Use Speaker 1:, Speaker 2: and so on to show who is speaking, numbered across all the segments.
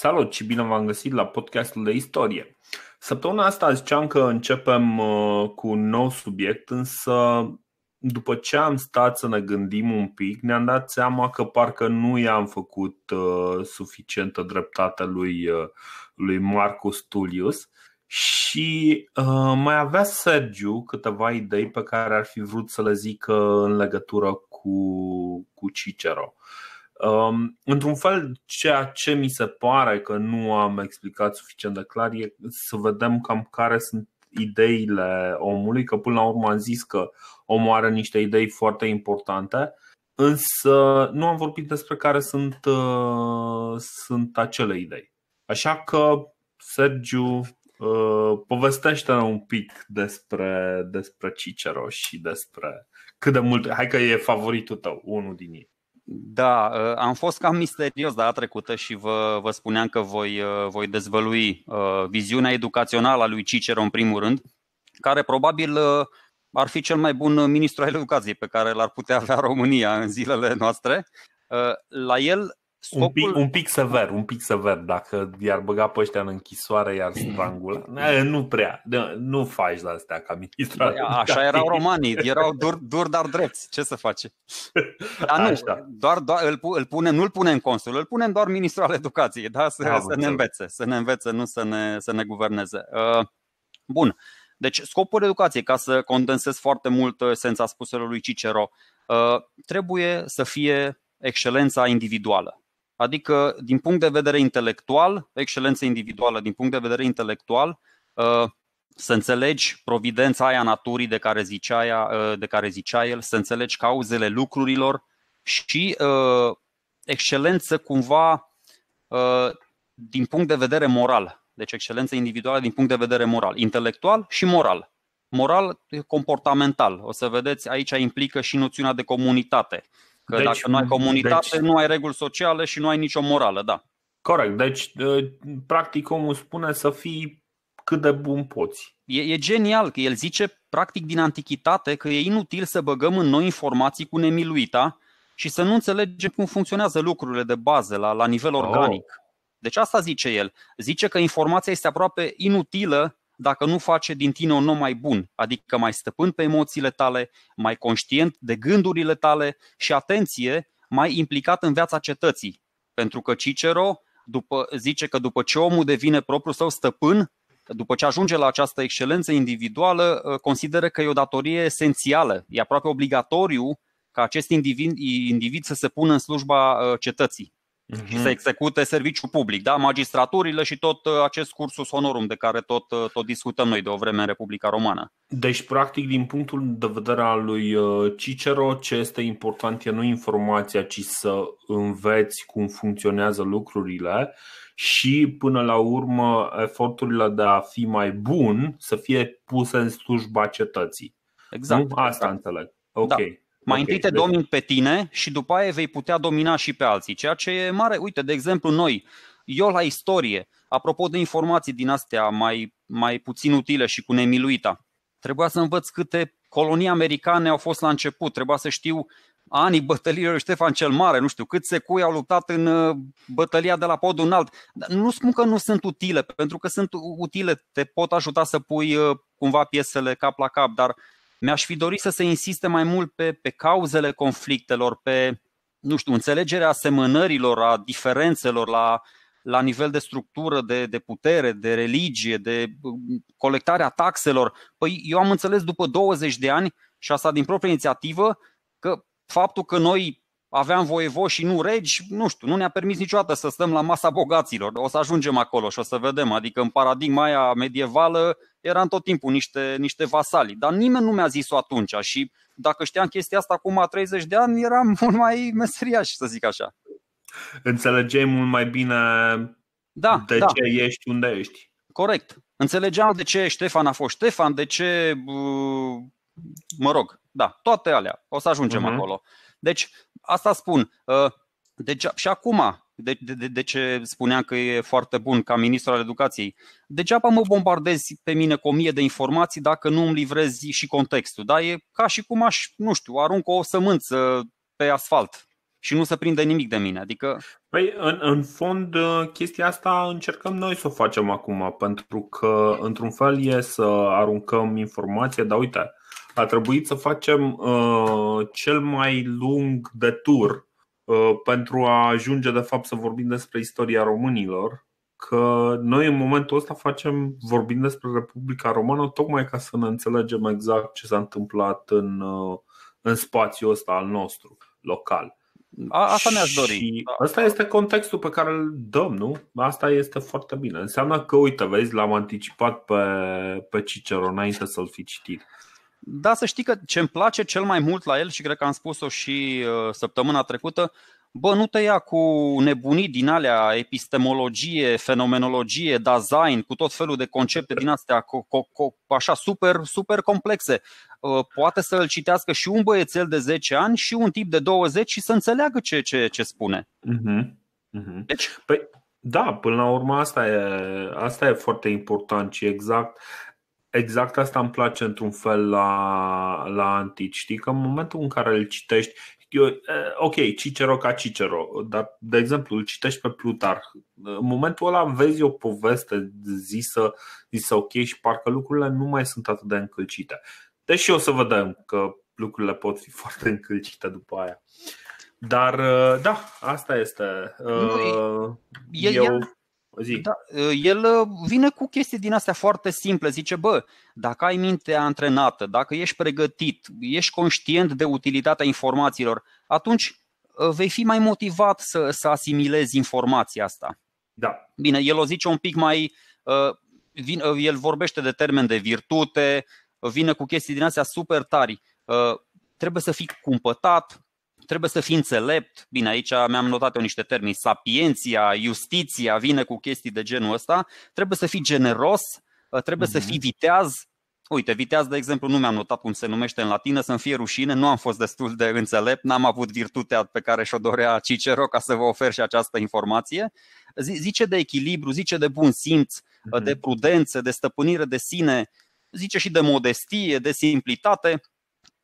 Speaker 1: Salut și bine v-am găsit la podcastul de istorie. Săptămâna asta ziceam că începem uh, cu un nou subiect, însă după ce am stat să ne gândim un pic, ne-am dat seama că parcă nu i-am făcut uh, suficientă dreptate lui, uh, lui Marcus Tullius și mai avea Sergiu câteva idei pe care ar fi vrut să le zică în legătură cu, cu Cicero. Uh, Um, într-un fel, ceea ce mi se pare că nu am explicat suficient de clar e să vedem cam care sunt ideile omului, că până la urmă am zis că omul are niște idei foarte importante, însă nu am vorbit despre care sunt, uh, sunt acele idei. Așa că, Sergiu, uh, povestește-ne un pic despre, despre Cicero și despre cât de mult. Hai că e favoritul tău, unul din ei.
Speaker 2: Da, uh, am fost cam misterios data trecută și vă, vă spuneam că voi, uh, voi dezvălui uh, viziunea educațională a lui Cicero în primul rând, care probabil ar fi cel mai bun ministru al educației pe care l-ar putea avea România în zilele noastre. la el Scopul... Un, pic, un pic sever,
Speaker 1: un pic sever. Dacă i-ar băga pe ăștia în închisoare, iar strangula. Da. Nu prea. Da,
Speaker 2: nu faci la astea ca ministru. Da, așa erau romanii. Erau dur, dur dar drepți. Ce să faci? Dar nu, Așa. doar, doar îl, îl pune, nu-l punem consul, îl punem doar ministrul al educației. Da? Să, să ne învețe. Să ne învețe, nu să ne, să ne guverneze. Uh, bun. Deci scopul educației, ca să condensez foarte mult esența uh, spuselor lui Cicero, uh, trebuie să fie excelența individuală Adică, din punct de vedere intelectual, excelență individuală, din punct de vedere intelectual, uh, să înțelegi providența aia naturii de care zicea, ea, uh, de care zicea el, să înțelegi cauzele lucrurilor și uh, excelență cumva din punct de vedere moral. Deci excelență individuală din punct de vedere moral, intelectual și moral. Moral comportamental. O să vedeți, aici implică și noțiunea de comunitate Că deci, dacă nu ai comunitate, deci... nu ai reguli sociale și nu ai nicio morală, da. Corect, deci ă, practic omul spune să fii cât de bun poți. E, e genial că el zice practic din antichitate că e inutil să băgăm în noi informații cu nemiluita și să nu înțelegem cum funcționează lucrurile de bază la, la nivel oh. organic. Oh. Deci asta zice el. Zice că informația este aproape inutilă dacă nu face din tine un om mai bun, adică mai stăpân pe emoțiile tale, mai conștient de gândurile tale și, atenție, mai implicat în viața cetății. Pentru că Cicero după, zice că după ce omul devine propriul său stăpân, după ce ajunge la această excelență individuală, ă, consideră că e o datorie esențială, e aproape obligatoriu ca acest individ, individ să se pună în slujba ă, cetății uh-huh. și să execute serviciul public, da? magistraturile și tot uh, acest cursus honorum de care tot, uh, tot discutăm noi de o vreme în Republica Romană.
Speaker 1: Deci, practic, din punctul de vedere al lui uh, Cicero, ce este important e nu informația, ci să înveți cum funcționează lucrurile și, până la urmă, eforturile de a fi mai bun să fie
Speaker 2: puse în slujba cetății. Exact. Nu? Asta exact. înțeleg. Ok. Da. Mai okay, întâi te domini pe tine și după aia vei putea domina și pe alții, ceea ce e mare. Uite, de exemplu, noi, eu la istorie, apropo de informații din astea mai, mai puțin utile și cu nemiluita, trebuia să învăț câte colonii americane au fost la început, trebuia să știu anii bătăliilor lui Ștefan cel Mare, nu știu cât secui au luptat în uh, bătălia de la podul înalt. nu spun că nu sunt utile, pentru că sunt utile, te pot ajuta să pui uh, cumva piesele cap la cap, dar mi-aș fi dorit să se insiste mai mult pe, pe cauzele conflictelor, pe nu știu, înțelegerea asemănărilor, a diferențelor la, la nivel de structură, de, de putere, de religie, de colectarea taxelor. Păi eu am înțeles după 20 de ani, și asta din proprie inițiativă, că faptul că noi aveam voievoși și nu regi, nu știu, nu ne-a permis niciodată să stăm la masa bogaților. O să ajungem acolo și o să vedem. Adică în paradigma aia medievală eram tot timpul niște, niște vasali. Dar nimeni nu mi-a zis-o atunci și dacă știam chestia asta acum 30 de ani, eram mult mai meseriaș, să zic așa. Înțelegeai mult mai bine da, de da. ce ești unde ești. Corect. Înțelegeam de ce Ștefan a fost Ștefan, de ce... Mă rog, da, toate alea. O să ajungem uh-huh. acolo. Deci, asta spun. Ă, deci, și acum, de, de, de ce spunea că e foarte bun ca ministru al educației. Degeaba mă bombardezi pe mine cu o mie de informații dacă nu îmi livrezi și contextul. Dar E ca și cum aș, nu știu, arunc o sămânță pe asfalt și nu se prinde nimic de mine. Adică... Păi, în, în fond,
Speaker 1: uh, chestia asta încercăm noi să o facem acum, pentru că, într-un fel, e să aruncăm informație, dar uite, a trebuit să facem uh, cel mai lung de tur Uh, pentru a ajunge de fapt să vorbim despre istoria românilor, că noi în momentul ăsta facem, vorbim despre Republica Română tocmai ca să ne înțelegem exact ce s-a întâmplat în, uh, în spațiul ăsta al nostru, local. A, asta ne-aș dori. Și asta este contextul pe care îl dăm, nu? Asta este foarte bine. Înseamnă că, uite, vezi, l-am anticipat pe, pe Cicero înainte să-l fi citit.
Speaker 2: Da, să știi că ce îmi place cel mai mult la el și cred că am spus-o și uh, săptămâna trecută, bă, nu te ia cu nebunii din alea, epistemologie, fenomenologie, design, cu tot felul de concepte din astea, co- co- așa super, super complexe. Uh, poate să îl citească și un băiețel de 10 ani și un tip de 20 și să înțeleagă ce, ce, ce spune. Uh-huh. Uh-huh. Deci, păi, da, până la urmă asta e, asta e foarte important și exact
Speaker 1: exact asta îmi place într-un fel la, la antic. Știi că în momentul în care îl citești, eu, ok, Cicero ca Cicero, dar, de exemplu, îl citești pe Plutarh. În momentul ăla vezi o poveste zisă, zisă ok și parcă lucrurile nu mai sunt atât de încălcite. Deși o să vedem că lucrurile pot fi foarte încălcite
Speaker 2: după aia. Dar, da, asta este. Nu, e, eu... Zi. Da, uh, el uh, vine cu chestii din astea foarte simple. Zice, bă, dacă ai mintea antrenată, dacă ești pregătit, ești conștient de utilitatea informațiilor, atunci uh, vei fi mai motivat să, să asimilezi informația asta. Da. Bine, el o zice un pic mai. El vorbește de termen de virtute, vine cu chestii din astea super tari. Trebuie să fii cumpătat, trebuie să fii înțelept. Bine, aici mi-am notat eu niște termeni. Sapienția, justiția vine cu chestii de genul ăsta. Trebuie să fii generos, uh, trebuie mm-hmm. să mhm. fii viteaz. Uite, viteaz, de exemplu, nu mi-am notat cum se numește în latină, să-mi fie rușine, nu am fost destul de înțelept, n-am avut virtutea pe care și-o dorea Cicero ca să vă ofer și această informație. Zice de echilibru, zice de bun simț, mm-hmm. de prudență, de stăpânire de sine, zice și de modestie, de simplitate.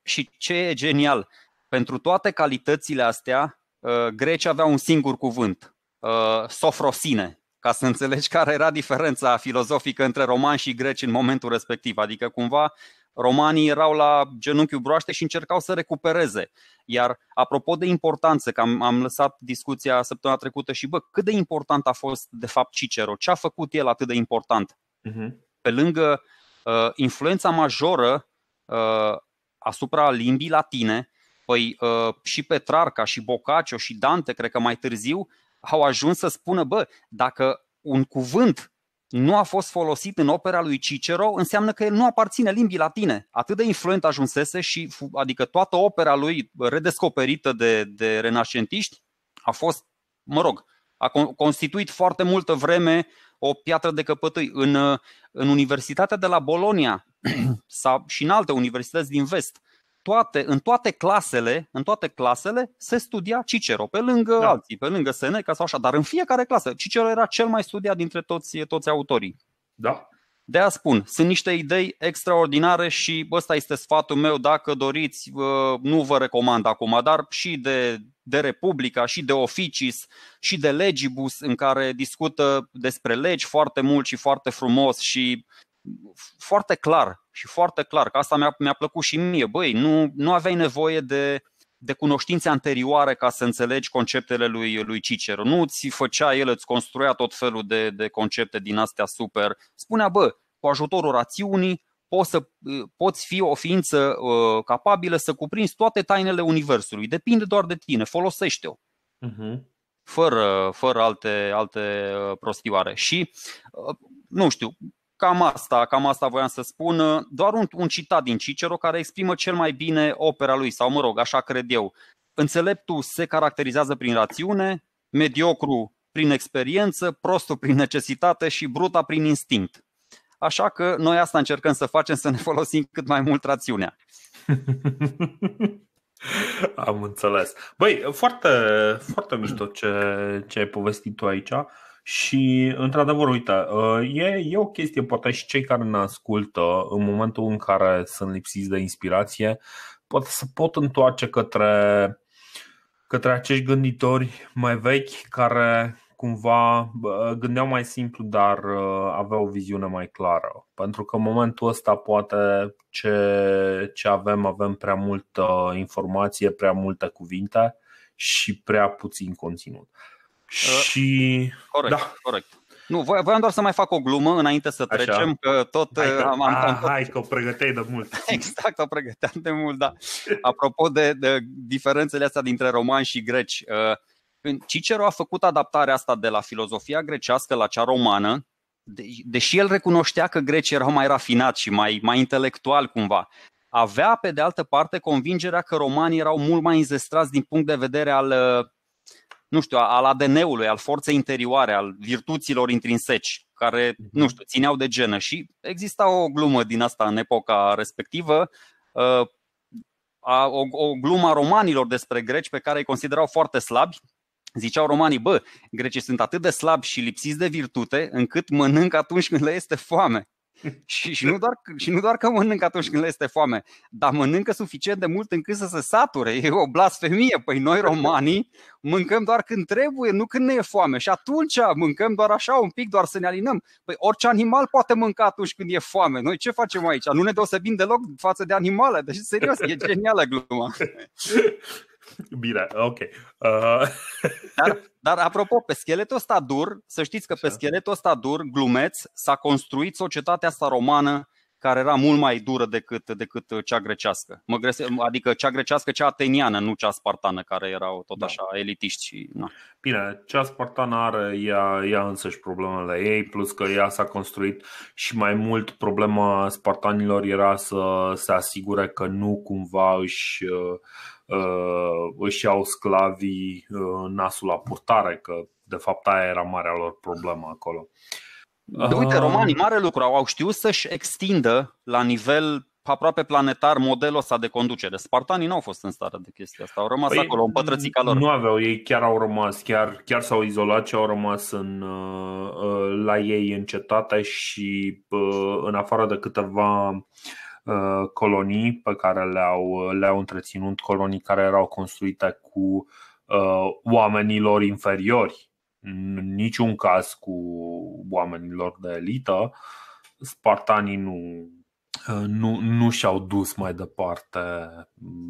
Speaker 2: Și ce e genial, pentru toate calitățile astea, uh, grecii avea un singur cuvânt, uh, sofrosine, ca să înțelegi care era diferența filozofică între romani și greci în momentul respectiv. Adică cumva romanii erau la genunchiul broaște și încercau să recupereze. Iar apropo de importanță, că am, am lăsat discuția săptămâna trecută și bă, cât de important a fost de fapt Cicero? Ce a făcut el atât de important? Uh-huh. Pe lângă uh, influența majoră uh, asupra limbii latine, Păi ă, și Petrarca, și Bocaccio, și Dante, cred că mai târziu, au ajuns să spună, bă, dacă un cuvânt nu a fost folosit în opera lui Cicero, înseamnă că el nu aparține limbii latine. Atât de influent ajunsese și, adică toată opera lui redescoperită de, de renașentiști, a fost, mă rog, a constituit foarte multă vreme o piatră de căpătâi. În, în Universitatea de la Bolonia sau și în alte universități din vest, toate, în toate clasele, în toate clasele se studia Cicero, pe lângă da. alții, pe lângă Seneca sau așa, dar în fiecare clasă Cicero era cel mai studiat dintre toți, toți autorii. Da. De a spun, sunt niște idei extraordinare și ăsta este sfatul meu, dacă doriți, nu vă recomand acum, dar și de, de Republica, și de Oficis, și de Legibus, în care discută despre legi foarte mult și foarte frumos și foarte clar și foarte clar, că asta mi-a, mi-a plăcut și mie, băi, nu, nu aveai nevoie de, de cunoștințe anterioare ca să înțelegi conceptele lui, lui Cicero. Nu ți făcea el, îți construia tot felul de, de concepte din astea super. Spunea, bă, cu ajutorul rațiunii poți, să, poți fi o ființă uh, capabilă să cuprinzi toate tainele Universului. Depinde doar de tine, folosește-o. Uh-huh. Fără, fără alte, alte uh, prostioare. Și, uh, nu știu, Cam asta, cam asta voiam să spun. Doar un, un citat din Cicero care exprimă cel mai bine opera lui, sau mă rog, așa cred eu. Înțeleptul se caracterizează prin rațiune, mediocru prin experiență, prostul prin necesitate și bruta prin instinct. Așa că noi asta încercăm să facem, să ne folosim cât mai mult rațiunea. Am înțeles. Băi, foarte, foarte mișto ce, ce ai povestit tu aici.
Speaker 1: Și, într-adevăr, uite, uh, e, e o chestie, poate și cei care ne ascultă, în momentul în care sunt lipsiți de inspirație, poate să pot întoarce către, către acești gânditori mai vechi care cumva gândeau mai simplu, dar uh, aveau o viziune mai clară. Pentru că în momentul ăsta poate ce, ce avem, avem prea multă informație, prea multe cuvinte și prea puțin conținut. Ă, și... Corect, da.
Speaker 2: corect. Nu, voiam doar să mai fac o glumă înainte să Așa. că tot hai că, eh, am, am, am ah, tot... Hai că o pregăteai de mult. Exact, o pregăteam de mult, da. Apropo de, de diferențele astea dintre romani și greci, eh, Cicero a făcut adaptarea asta de la filozofia grecească la cea romană, de, deși el recunoștea că grecii erau mai rafinați și mai, mai intelectual cumva. Avea, pe de altă parte, convingerea că romanii erau mult mai înzestrați din punct de vedere al eh, nu știu, al ADN-ului, al forței interioare, al virtuților intrinseci, care, mhm. nu știu, țineau de genă. Și exista o glumă din asta în epoca respectivă, ă, o, o glumă a romanilor despre greci pe care îi considerau foarte slabi. Ziceau romanii, bă, grecii sunt atât de slabi și lipsiți de virtute încât mănânc atunci când le este foame. și, și, nu doar, și nu doar că mănânc atunci când le este foame, dar mănâncă suficient de mult încât să se sature. E o blasfemie. Păi noi romanii mâncăm doar când trebuie, nu când ne e foame. Și atunci mâncăm doar așa un pic, doar să ne alinăm. Păi orice animal poate mânca atunci când e foame. Noi ce facem aici? Nu ne deosebim deloc față de animale. Deci, serios, e genială gluma. Bine, ok. Uh... Dar, dar apropo, pe scheletul ăsta dur, să știți că pe scheletul ăsta dur, glumeț, s-a construit societatea asta romană care era mult mai dură decât, decât cea grecească. Mă grese, adică cea grecească, cea ateniană, nu cea spartană, care erau tot da. așa elitiști. Și, na.
Speaker 1: Bine, cea spartană are ea, ea însăși problemele ei, plus că ea s-a construit și mai mult problema spartanilor era să se asigure că nu cumva își uh, Uh, își iau sclavii uh, nasul la purtare, că de fapt aia era marea lor
Speaker 2: problemă acolo. De uite, ah. romanii mare lucru au, au știut să-și extindă la nivel aproape planetar modelul ăsta de conducere. Spartanii nu au fost în stare de chestia asta, au rămas păi acolo, în pătrățica lor. Nu
Speaker 1: aveau, ei chiar au rămas, chiar, chiar s-au izolat și au rămas în, uh, la ei în cetate și în afară de câteva Uh, colonii pe care le-au, le-au întreținut, colonii care erau construite cu uh, oamenilor inferiori, în niciun caz cu oamenilor de elită. Spartanii nu, uh, nu, nu și-au dus mai departe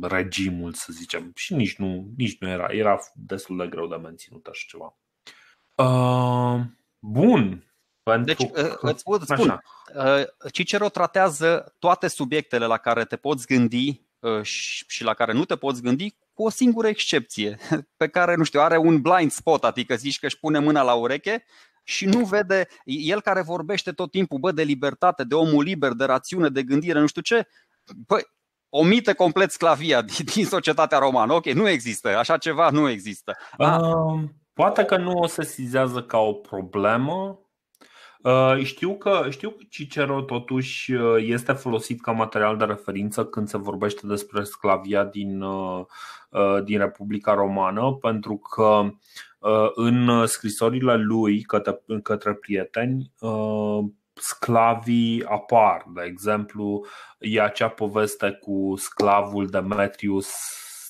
Speaker 1: regimul, să zicem, și nici nu, nici nu era. Era destul de greu de menținut așa ceva. Uh, bun.
Speaker 2: Pentru deci, că... Uh, îți pot spun, uh, Cicero tratează toate subiectele la care te poți gândi uh, și la care nu te poți gândi, cu o singură excepție, pe care, nu știu, are un blind spot, adică zici că își pune mâna la ureche și nu vede, el care vorbește tot timpul, bă, de libertate, de omul liber, de rațiune, de gândire, nu știu ce, bă, omite complet sclavia din, din societatea romană. Ok, nu există, așa ceva nu există. Uh, poate că nu o sesizează ca o
Speaker 1: problemă, Uh, știu că, știu că Cicero totuși uh, este folosit ca material de referință când se vorbește despre sclavia din, uh, din Republica Romană, pentru că în scrisorile lui către, către prieteni sclavii apar. De exemplu, e acea poveste cu sclavul Demetrius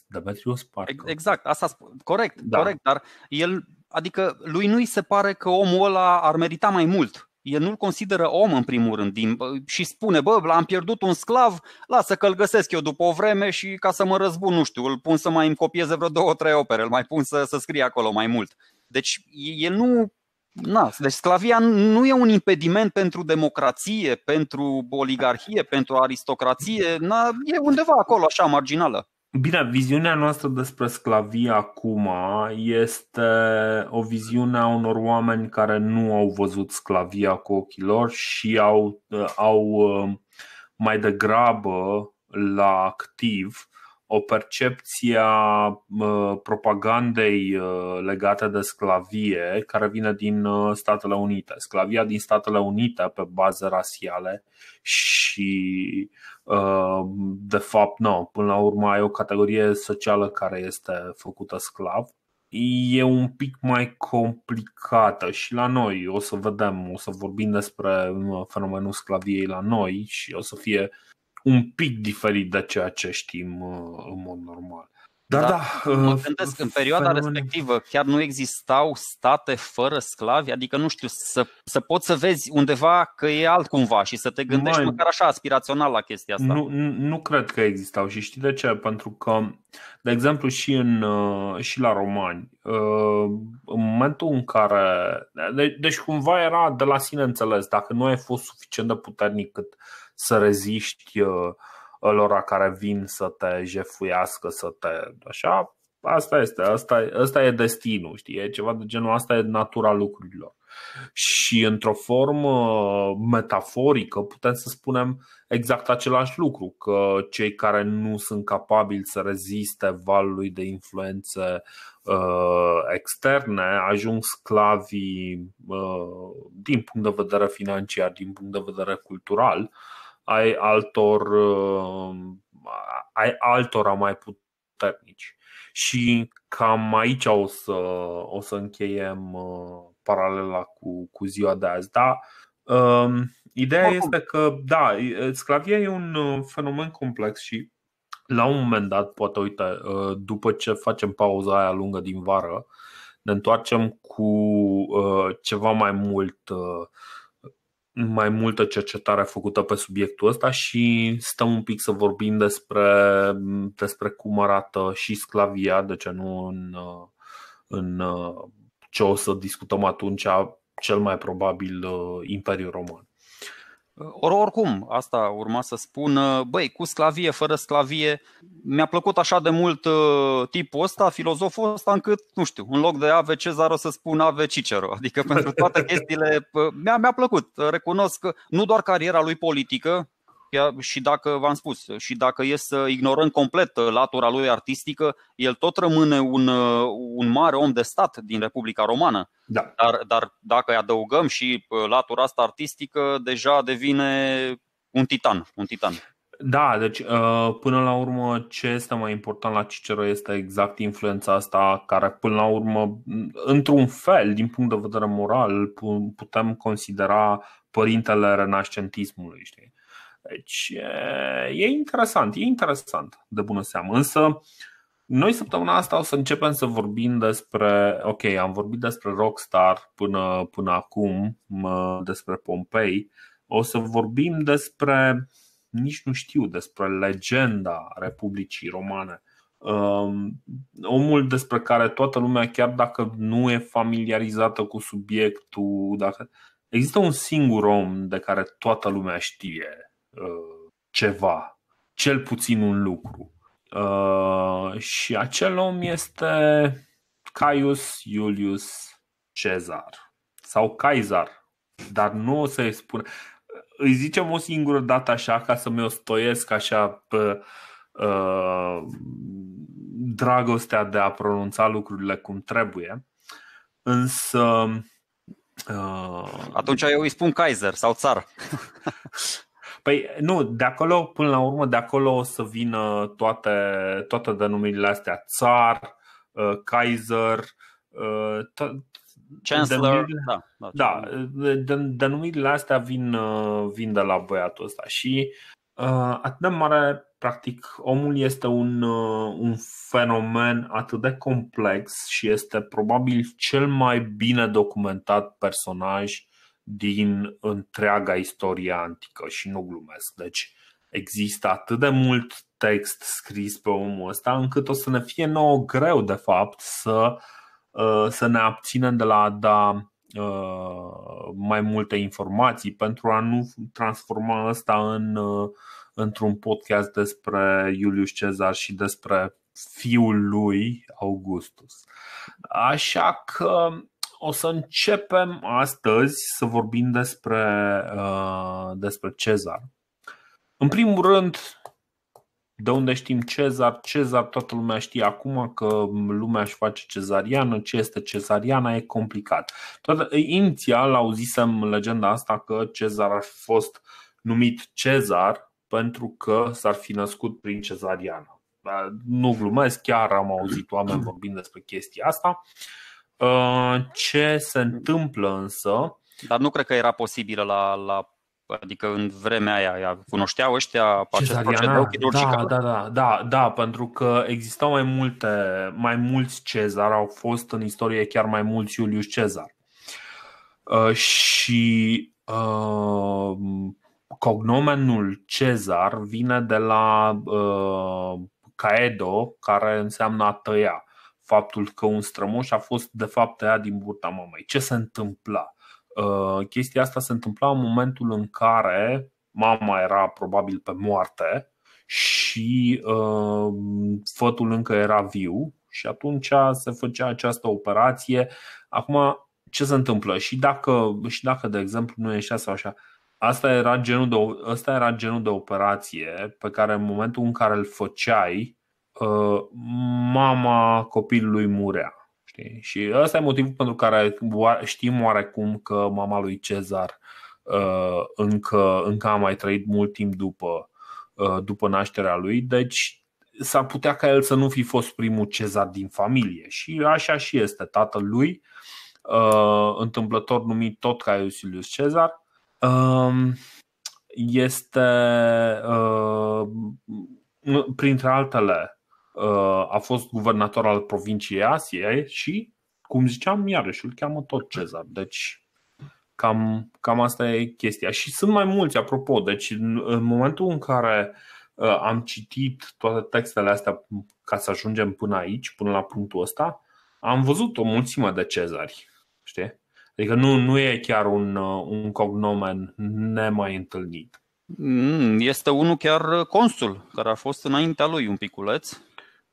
Speaker 1: Demetrius parcă.
Speaker 2: Exact, asta spune. Corect, da. corect, dar el adică lui nu-i se pare că omul ăla ar merita mai mult. El nu-l consideră om în primul rând din, și spune, bă, l-am pierdut un sclav, lasă că-l găsesc eu după o vreme și ca să mă răzbun, nu știu, îl pun să mai îmi copieze vreo două, trei opere, îl mai pun să, să scrie acolo mai mult. Deci el nu... Na, deci sclavia nu e un impediment pentru democrație, pentru oligarhie, pentru aristocrație, na, e undeva acolo așa marginală. Bine, viziunea noastră despre
Speaker 1: sclavie acum este o viziune a unor oameni care nu au văzut sclavia cu ochii lor și au, au uh, mai degrabă la activ o percepție a uh, propagandei uh, legate de sclavie care vine din Statele Unite. Sclavia din Statele Unite pe baze rasiale și Ehm, de fapt, nu. Până la urmă, e o categorie socială care este făcută sclav. E un pic mai complicată și la noi. O să vedem, o să vorbim despre uh, fenomenul sclaviei la noi și o să fie un pic diferit de ceea ce știm uh, în mod normal. Dar da, da mă gândesc,
Speaker 2: în perioada fenomen. respectivă chiar nu existau state fără sclavi, adică nu știu, să, să poți să vezi undeva că e altcumva și să te gândești Mai, măcar așa aspirațional la chestia asta. Nu,
Speaker 1: nu cred că existau și știi de ce? Pentru că, de exemplu, și, în, uh, și la romani, uh, în momentul în care. De, deci, cumva era de la sine înțeles, dacă nu ai fost suficient de puternic cât să reziști uh, lor care vin să te jefuiască, să te așa, asta este, asta, asta e destinul, știi, e ceva de genul, asta e natura lucrurilor. Și într-o formă metaforică putem să spunem exact același lucru, că cei care nu sunt capabili să reziste valului de influențe uh, externe ajung sclavii uh, din punct de vedere financiar, din punct de vedere cultural uh, ai altor, ai altora mai puternici. Și cam aici o să, o să încheiem paralela cu, cu ziua de azi. Da, um, ideea Acum. este că, da, sclavia e un uh, fenomen complex și la un moment dat, poate uite, uh, după ce facem pauza aia lungă din vară, ne întoarcem cu uh, ceva mai mult mai multă cercetare făcută pe subiectul ăsta și stăm un pic să vorbim despre, despre cum arată și sclavia, de ce nu în, în ce o să discutăm atunci, cel mai probabil Imperiul Roman. Or, oricum,
Speaker 2: asta urma să spun, băi, cu sclavie, fără sclavie, mi-a plăcut așa de mult uh, tipul ăsta, filozoful ăsta, încât, nu știu, în loc de Ave Cezar o să spun Ave Cicero. Adică pentru toate chestiile, uh, mi-a, mi-a plăcut. Recunosc că nu doar cariera lui politică, chiar și dacă, v-am spus, și dacă e să ignorăm complet latura lui artistică, el tot rămâne un, uh, un mare om de stat din Republica Romană. Da. Dar, dar dacă îi adăugăm și uh, latura asta artistică, deja devine un titan. Un titan.
Speaker 1: Da, deci uh, până la urmă ce este mai important la Cicero este exact influența asta care până la urmă, într-un fel, din punct de vedere moral, putem considera părintele renascentismului. Știi? Deci e interesant, e interesant de bună seamă. Însă noi săptămâna asta o să începem să vorbim despre, ok, am vorbit despre Rockstar până, până acum, despre Pompei O să vorbim despre, nici nu știu, despre legenda Republicii Romane um, Omul despre care toată lumea, chiar dacă nu e familiarizată cu subiectul, dacă Există un singur om de care toată lumea știe Uh, ceva, cel puțin un lucru. Uh, și acel om este Caius Iulius Cezar sau Caizar, dar nu o să-i spun. Îi zicem o singură dată așa ca să mi-o stoiesc așa pe, uh, dragostea de a pronunța lucrurile cum trebuie. Însă. Uh, Atunci eu îi spun Kaiser sau țar. Păi nu, de acolo, până la urmă, de acolo o să vină toate, toate denumirile astea. Țar, uh, Kaiser, uh, to- Chancellor, denumirile, da, da, da denumirile astea vin, uh, vin de la băiatul ăsta și uh, atât de mare, practic, omul este un, uh, un fenomen atât de complex și este probabil cel mai bine documentat personaj din întreaga istorie antică și nu glumesc. Deci există atât de mult text scris pe omul ăsta încât o să ne fie nouă greu de fapt să, uh, să ne abținem de la a da uh, mai multe informații pentru a nu transforma asta în, uh, într-un podcast despre Iulius Cezar și despre fiul lui Augustus. Așa că o să începem astăzi să vorbim despre, uh, despre Cezar. În primul rând, de unde știm Cezar? Cezar toată lumea știe acum că lumea își face cezariană, ce este cezariana e complicat. Toată, inițial auzisem legenda asta că Cezar a fost numit Cezar pentru că s-ar fi născut prin cezariană. Nu glumesc, chiar am auzit oameni
Speaker 2: vorbind despre chestia asta. Uh, Uh, ce se întâmplă însă? Dar nu cred că era posibilă la, la Adică în vremea aia, aia cunoșteau ăștia acest procedeu chirurgical? Da,
Speaker 1: da, da, da, da, pentru că existau mai multe, mai mulți Cezar, au fost în istorie chiar mai mulți Iulius Cezar. Uh, și uh, cognomenul Cezar vine de la uh, Caedo, care înseamnă a tăia faptul că un strămoș a fost de fapt tăiat din burta mamei. Ce se întâmpla? Uh, chestia asta se întâmpla în momentul în care mama era probabil pe moarte și uh, fătul încă era viu și atunci se făcea această operație. Acum, ce se întâmplă? Și dacă, și dacă de exemplu, nu ieșea sau așa, asta era, genul de, asta era genul de operație pe care în momentul în care îl făceai, Uh, mama copilului murea. Știi? Și ăsta e motivul pentru care știm oarecum că mama lui Cezar uh, încă, încă a mai trăit mult timp după, uh, după nașterea lui, deci s-ar putea ca el să nu fi fost primul cezar din familie și așa și este tatăl lui, întâmplător numit tot ca Iusilius Cezar, um, este printre altele a fost guvernator al provinciei Asiei și, cum ziceam, iarăși îl cheamă tot Cezar. Deci cam, cam asta e chestia. Și sunt mai mulți, apropo, deci în, în momentul în care uh, am citit toate textele astea ca să ajungem până aici, până la punctul ăsta, am văzut o mulțime de cezari. Știi? Adică nu, nu e chiar un, uh, un cognomen nemai întâlnit.
Speaker 2: Mm, este unul chiar consul, care a fost înaintea lui un piculeț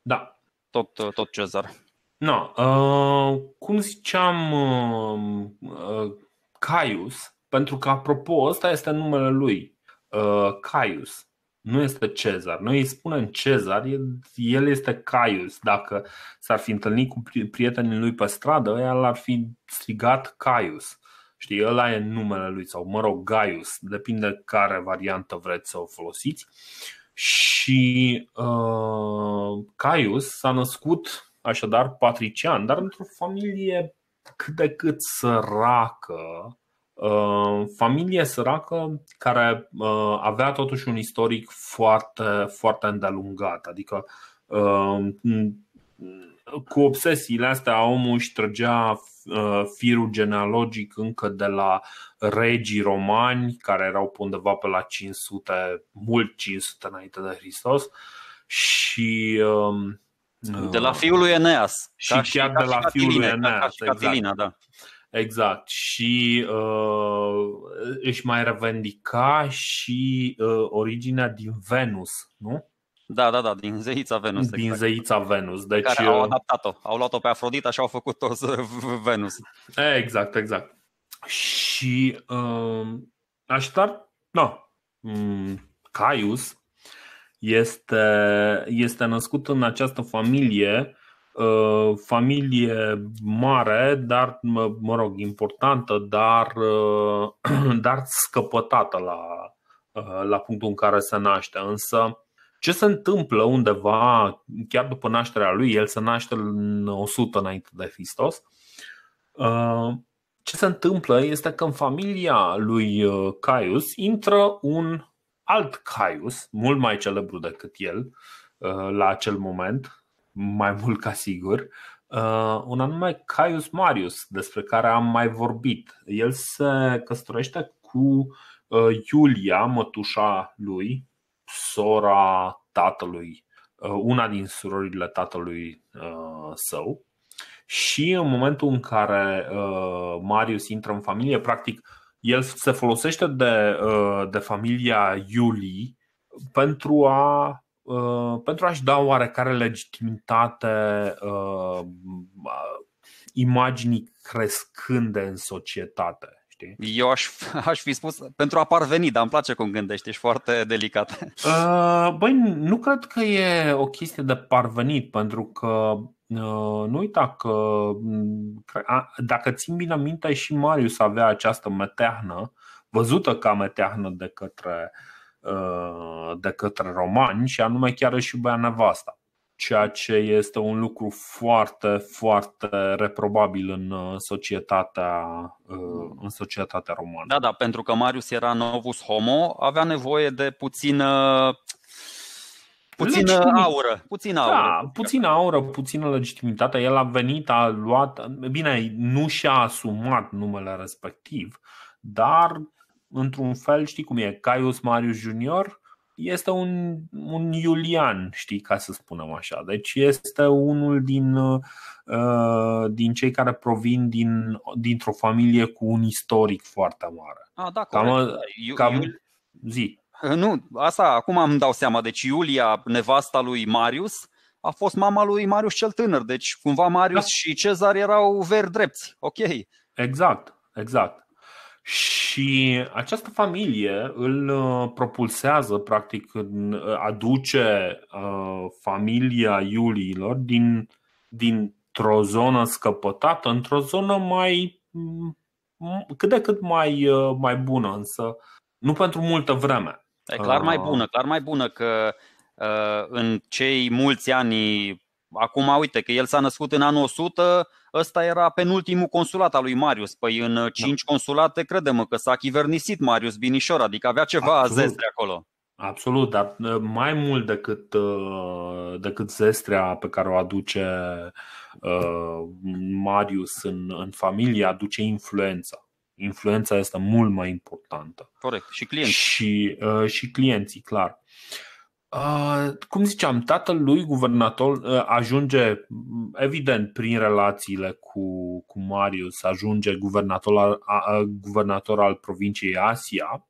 Speaker 2: da. Tot, tot Cezar.
Speaker 1: No, uh, cum ziceam, uh, uh, Caius, pentru că, apropo, ăsta este numele lui, uh, Caius, nu este Cezar. Noi îi spunem Cezar, el este Caius. Dacă s-ar fi întâlnit cu prietenii lui pe stradă, el ar fi strigat Caius. Știi, ăla e numele lui, sau mă rog, Gaius, depinde care variantă vreți să o folosiți. Uh, și uh, Caius s-a născut așadar patrician, dar într-o familie cât de cât săracă, uh, familie săracă care uh, avea totuși un istoric foarte, foarte îndelungat, adică uh, cu obsesiile astea omul își trăgea Uh, firul genealogic încă de la regii romani, care erau undeva pe la 500, mult 500 înainte de Hristos, și um, de la fiul lui Eneas. Și ca chiar și, de la și fiul Catiline, lui Eneas. Ca, și Catilina, exact. da. Exact. Și uh, își mai revendica și uh, originea din Venus, nu?
Speaker 2: Da, da, da, din zeița Venus. Din exact. zeița Venus. Deci, care au uh, adaptat-o. Au luat-o pe Afrodita și au făcut toți Venus. Exact, exact.
Speaker 1: Și uh, um, așteptar, no, mm, Caius este, este născut în această familie, uh, familie mare, dar, mă, mă rog, importantă, dar, uh, dar scăpătată la, uh, la punctul în care se naște. Însă, ce se întâmplă undeva, chiar după nașterea lui, el se naște în 100 înainte de Hristos, uh, ce se întâmplă este că în familia lui uh, Caius intră un alt Caius, mult mai celebru decât el uh, la acel moment, mai mult ca sigur, un anume Caius Marius, despre care am mai vorbit. El se căsătorește cu Iulia, mătușa lui, sora tatălui, uh, una din surorile tatălui uh, său. Și în momentul în care uh, Marius intră în familie, practic el se folosește de, de familia Iulii pentru a pentru a-și da oarecare legitimitate imaginii crescânde în societate
Speaker 2: știi? Eu aș, aș fi spus pentru a parveni, dar îmi place cum gândești, ești foarte delicat.
Speaker 1: Uh, băi, nu cred că e o chestie de parvenit, pentru că uh, nu uita că mm, dacă țin bine minte și Marius avea această meteahnă văzută ca meteahnă de către, uh, de către romani și anume chiar și Băia Nevasta ceea ce este un lucru foarte, foarte reprobabil în uh, societatea, uh, în
Speaker 2: societatea română. Da, da, pentru că Marius era novus homo, avea nevoie de puțină Puțină aură, puțină da, aură. Da,
Speaker 1: puțină aură, puțină legitimitate. El a venit, a luat. Bine, nu și-a asumat numele respectiv, dar într-un fel, știi cum e, Caius Marius Junior este un, un Iulian, știi, ca să spunem așa. Deci este unul din, uh, din cei care provin din, dintr-o familie cu un istoric
Speaker 2: foarte mare. Ah, da, cam, corect. cam, zi. Uh, nu, asta acum îmi dau seama. Deci Iulia, nevasta lui Marius, a fost mama lui Marius cel tânăr. Deci cumva Marius da. și Cezar erau veri drepți. Ok. Exact, exact.
Speaker 1: Și această familie îl uh, propulsează, practic, uh, aduce uh, familia Iuliilor din, dintr-o zonă scăpătată într-o zonă mai mm, cât de cât mai, mai bună, însă nu pentru multă vreme. E clar mai bună,
Speaker 2: clar mai bună că în cei mulți ani, acum uite că el s-a născut în anul 100, ăsta era penultimul consulat al lui Marius. Păi în uh, da. cinci da. consulate, credem că s-a chivernisit Marius Binișor, adică avea ceva Absolut. zestre acolo.
Speaker 1: Absolut, dar uh, mai mult decât, uh, decât zestrea pe care o aduce Marius în, în familie, aduce influența. Influența este mult mai importantă. Corect, și clienții. Și, și clienții, clar. Uh, Uh, cum ziceam, lui guvernator uh, ajunge, mm, evident, prin relațiile cu, cu Marius, ajunge guvernator al, uh, guvernator al provinciei Asia,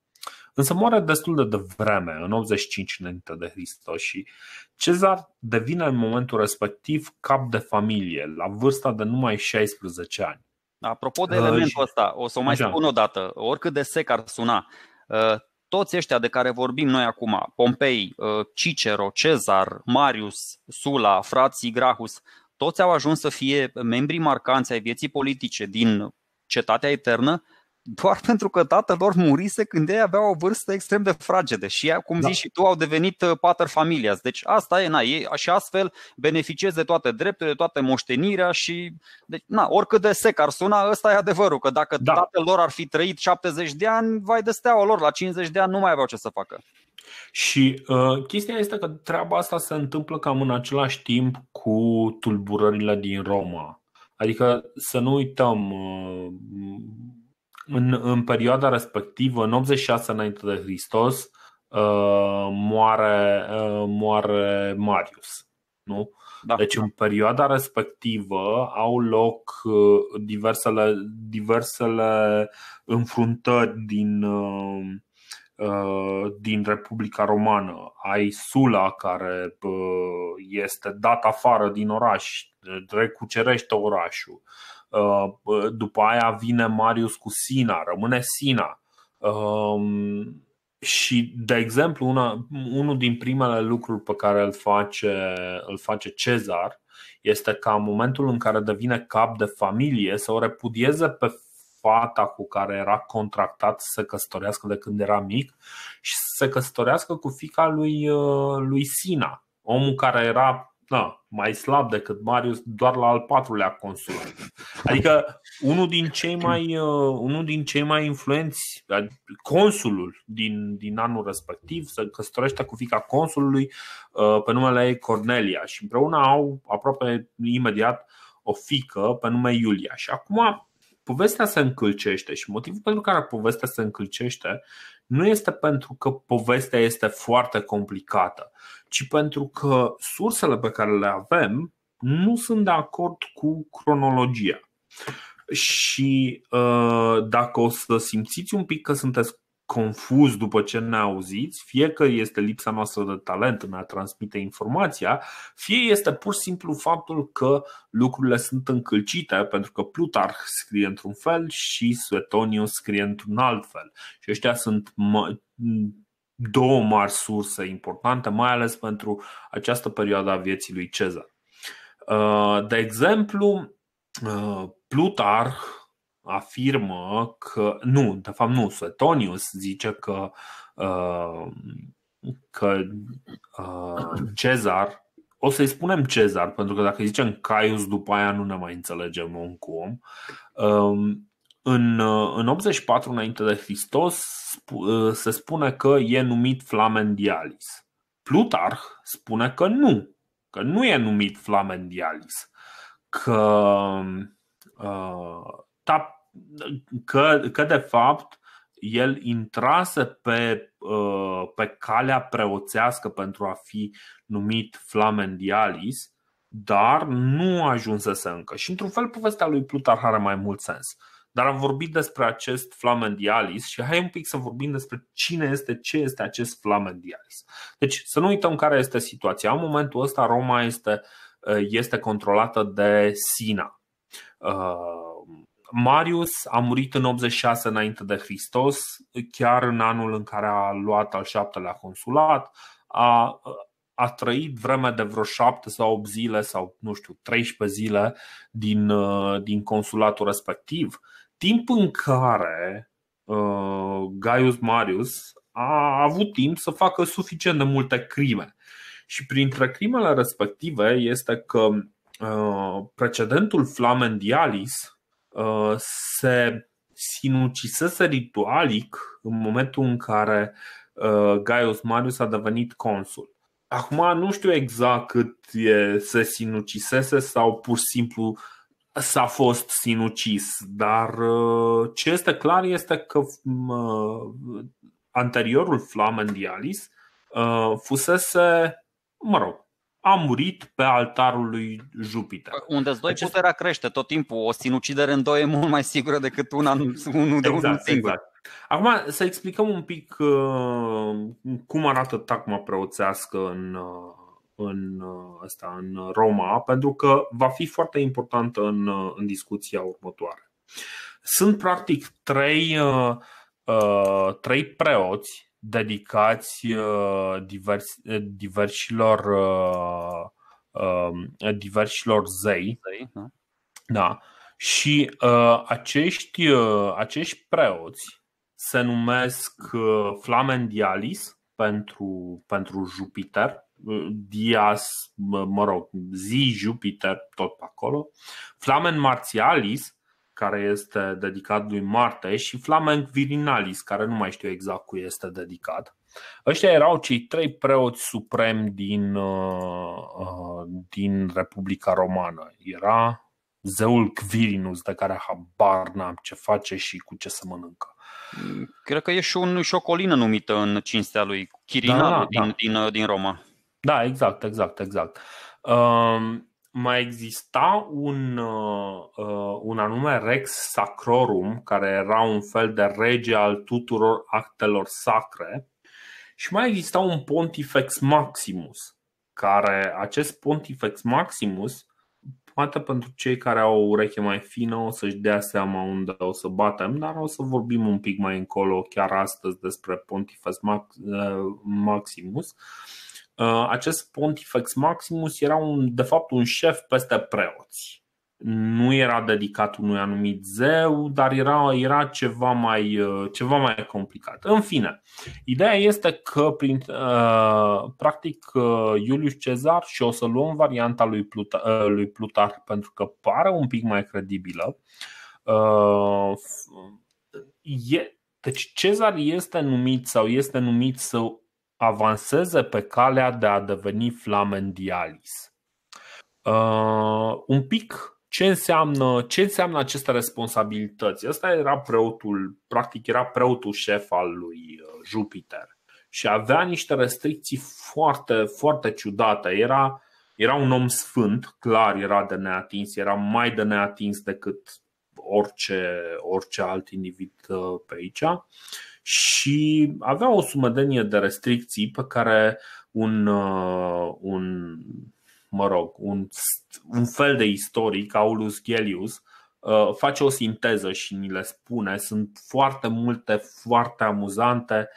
Speaker 1: însă moare destul de devreme, în 85 înainte de Hristos și Cezar devine în momentul respectiv cap de familie, la vârsta de numai 16 ani.
Speaker 2: Apropo de eh, elementul uh, ăsta, o să o mai spun o dată, oricât de sec ar suna, eh, toți ăștia de care vorbim noi acum, Pompei, uh, Cicero, Cezar, Marius, Sula, frații Grahus, toți au ajuns să fie membri marcanți ai vieții politice din cetatea eternă, doar pentru că tatăl lor murise când ei aveau o vârstă extrem de fragedă și cum da. zici și tu au devenit uh, pater familias. Deci asta e, na, ei și astfel beneficiez de toate drepturile, toate moștenirea și deci, na, oricât de sec ar suna, ăsta e adevărul, că dacă da. tatăl lor ar fi trăit 70 de ani, vai de steaua lor, la 50 de ani nu mai aveau ce să facă.
Speaker 1: Și uh, chestia este că treaba asta se întâmplă cam în același timp cu tulburările din Roma. Adică să nu uităm uh, în, în perioada respectivă, în 86 înainte de Hristos, uh, moare, uh, moare Marius. Nu? Da. Deci în perioada respectivă au loc uh, diversele, diversele înfruntări din, din Republica Romană. Ai Sula care este dat afară din oraș, recucerește orașul Uh, după aia vine Marius cu Sina, rămâne Sina. Um, și, de exemplu, una, unul din primele lucruri pe care îl face, îl face Cezar este ca în momentul în care devine cap de familie să o repudieze pe fata cu care era contractat să se căsătorească de când era mic și să se căsătorească cu fica lui, uh, lui Sina, omul care era na, mai slab decât Marius doar la al patrulea consul. Adică unul din cei mai, uh, unul din cei mai influenți, consulul din, din anul respectiv, se căsătorește cu fica consulului uh, pe numele ei Cornelia și împreună au aproape imediat o fică pe nume Iulia. Și acum povestea se încălcește și motivul pentru care povestea se încălcește nu este pentru că povestea este foarte complicată, ci pentru că sursele pe care le avem nu sunt de acord cu cronologia. Și uh, dacă o să simțiți un pic că sunteți confuz după ce ne auziți, fie că este lipsa noastră de talent în a transmite informația, fie este pur și simplu faptul că lucrurile sunt încălcite pentru că Plutarh scrie într-un fel și Suetonius scrie într-un alt fel. Și ăștia sunt două mari surse importante, mai ales pentru această perioadă a vieții lui Cezar. Uh, de exemplu, uh, Plutarh afirmă că. Nu, de fapt, nu. Suetonius zice că. Uh, că uh, Cezar. O să-i spunem Cezar, pentru că dacă zicem Caius, după aia nu ne mai înțelegem un cum. În, uh, în 84 înainte de Hristos se spune că e numit Flamendialis. Plutarh spune că nu, că nu e numit Flamendialis, că uh, că, că de fapt el intrase pe, uh, pe calea preoțească pentru a fi numit Flamendialis, dar nu ajunsese încă. Și într-un fel povestea lui Plutarh are mai mult sens. Dar am vorbit despre acest Flamendialis și hai un pic să vorbim despre cine este, ce este acest Flamendialis. Deci să nu uităm care este situația. În momentul ăsta Roma este, uh, este controlată de Sina uh, Marius a murit în 86 înainte de Hristos, chiar în anul în care a luat al șaptelea consulat. A, a trăit vreme de vreo șapte sau opt zile sau, nu știu, 13 zile din, din consulatul respectiv, timp în care uh, Gaius Marius a avut timp să facă suficient de multe crime. Și printre crimele respective este că uh, precedentul Flamendialis, Uh, se sinucisese ritualic în momentul în care uh, Gaius Marius a devenit consul. Acum nu știu exact cât e, se sinucisese sau pur și simplu s-a fost sinucis, dar uh, ce este clar este că mm, anteriorul Flamendialis
Speaker 2: fusese, mă rog, a murit pe altarul lui Jupiter. Unde îți doi Acest... puterea crește tot timpul, o sinucidere în doi e mult mai sigură decât una, unul de exact, unul singur. Exact.
Speaker 1: Acum să explicăm un pic uh, cum arată tacma preoțească în, uh, în, asta, uh, în Roma, pentru că va fi foarte importantă în, uh, în discuția următoare. Sunt practic trei, uh, trei preoți dedicați uh, divers, uh, diversilor uh, um, diversilor zei. zei da. da. Și acești, acești preoți se numesc Flamen Dialis pentru, pentru Jupiter, dias, mă rog, zi Jupiter, tot pe acolo, flamen martialis care este dedicat lui Marte și Flamenc Virinalis, care nu mai știu exact cui este dedicat. Ăștia erau cei trei preoți supremi din, uh, uh, din Republica Romană. Era zeul Quirinus, de care habar n-am ce face și cu ce să mănâncă.
Speaker 2: Cred că e și, un, și o colină numită în cinstea lui Quirinalul da, da, din, da. Din, uh, din Roma.
Speaker 1: Da, exact, exact, exact. Um, mai exista un, uh, uh, un anume rex sacrorum, care era un fel de rege al tuturor actelor sacre, și mai exista un pontifex maximus, care acest pontifex maximus, poate pentru cei care au o ureche mai fină o să-și dea seama unde o să batem, dar o să vorbim un pic mai încolo chiar astăzi despre pontifex uh, maximus, Uh, acest Pontifex Maximus era un, de fapt un șef peste preoți. Nu era dedicat unui anumit zeu, dar era, era ceva, mai, uh, ceva mai complicat. În fine, ideea este că, prin, uh, practic, Iulius Cezar, și o să luăm varianta lui, uh, lui Plutarh pentru că pare un pic mai credibilă, e, deci Cezar este numit sau este numit să avanseze pe calea de a deveni dialis. Uh, un pic ce înseamnă, ce înseamnă aceste responsabilități. Ăsta era preotul, practic era preotul șef al lui uh, Jupiter și avea niște restricții foarte, foarte ciudate. Era, era un om sfânt, clar era de neatins, era mai de neatins decât orice, orice alt individ uh, pe aici și avea o sumedenie de restricții pe care un, uh, un mă rog, un, un fel de istoric, Aulus Gellius, uh, face o sinteză și ni le spune. Sunt foarte multe, foarte amuzante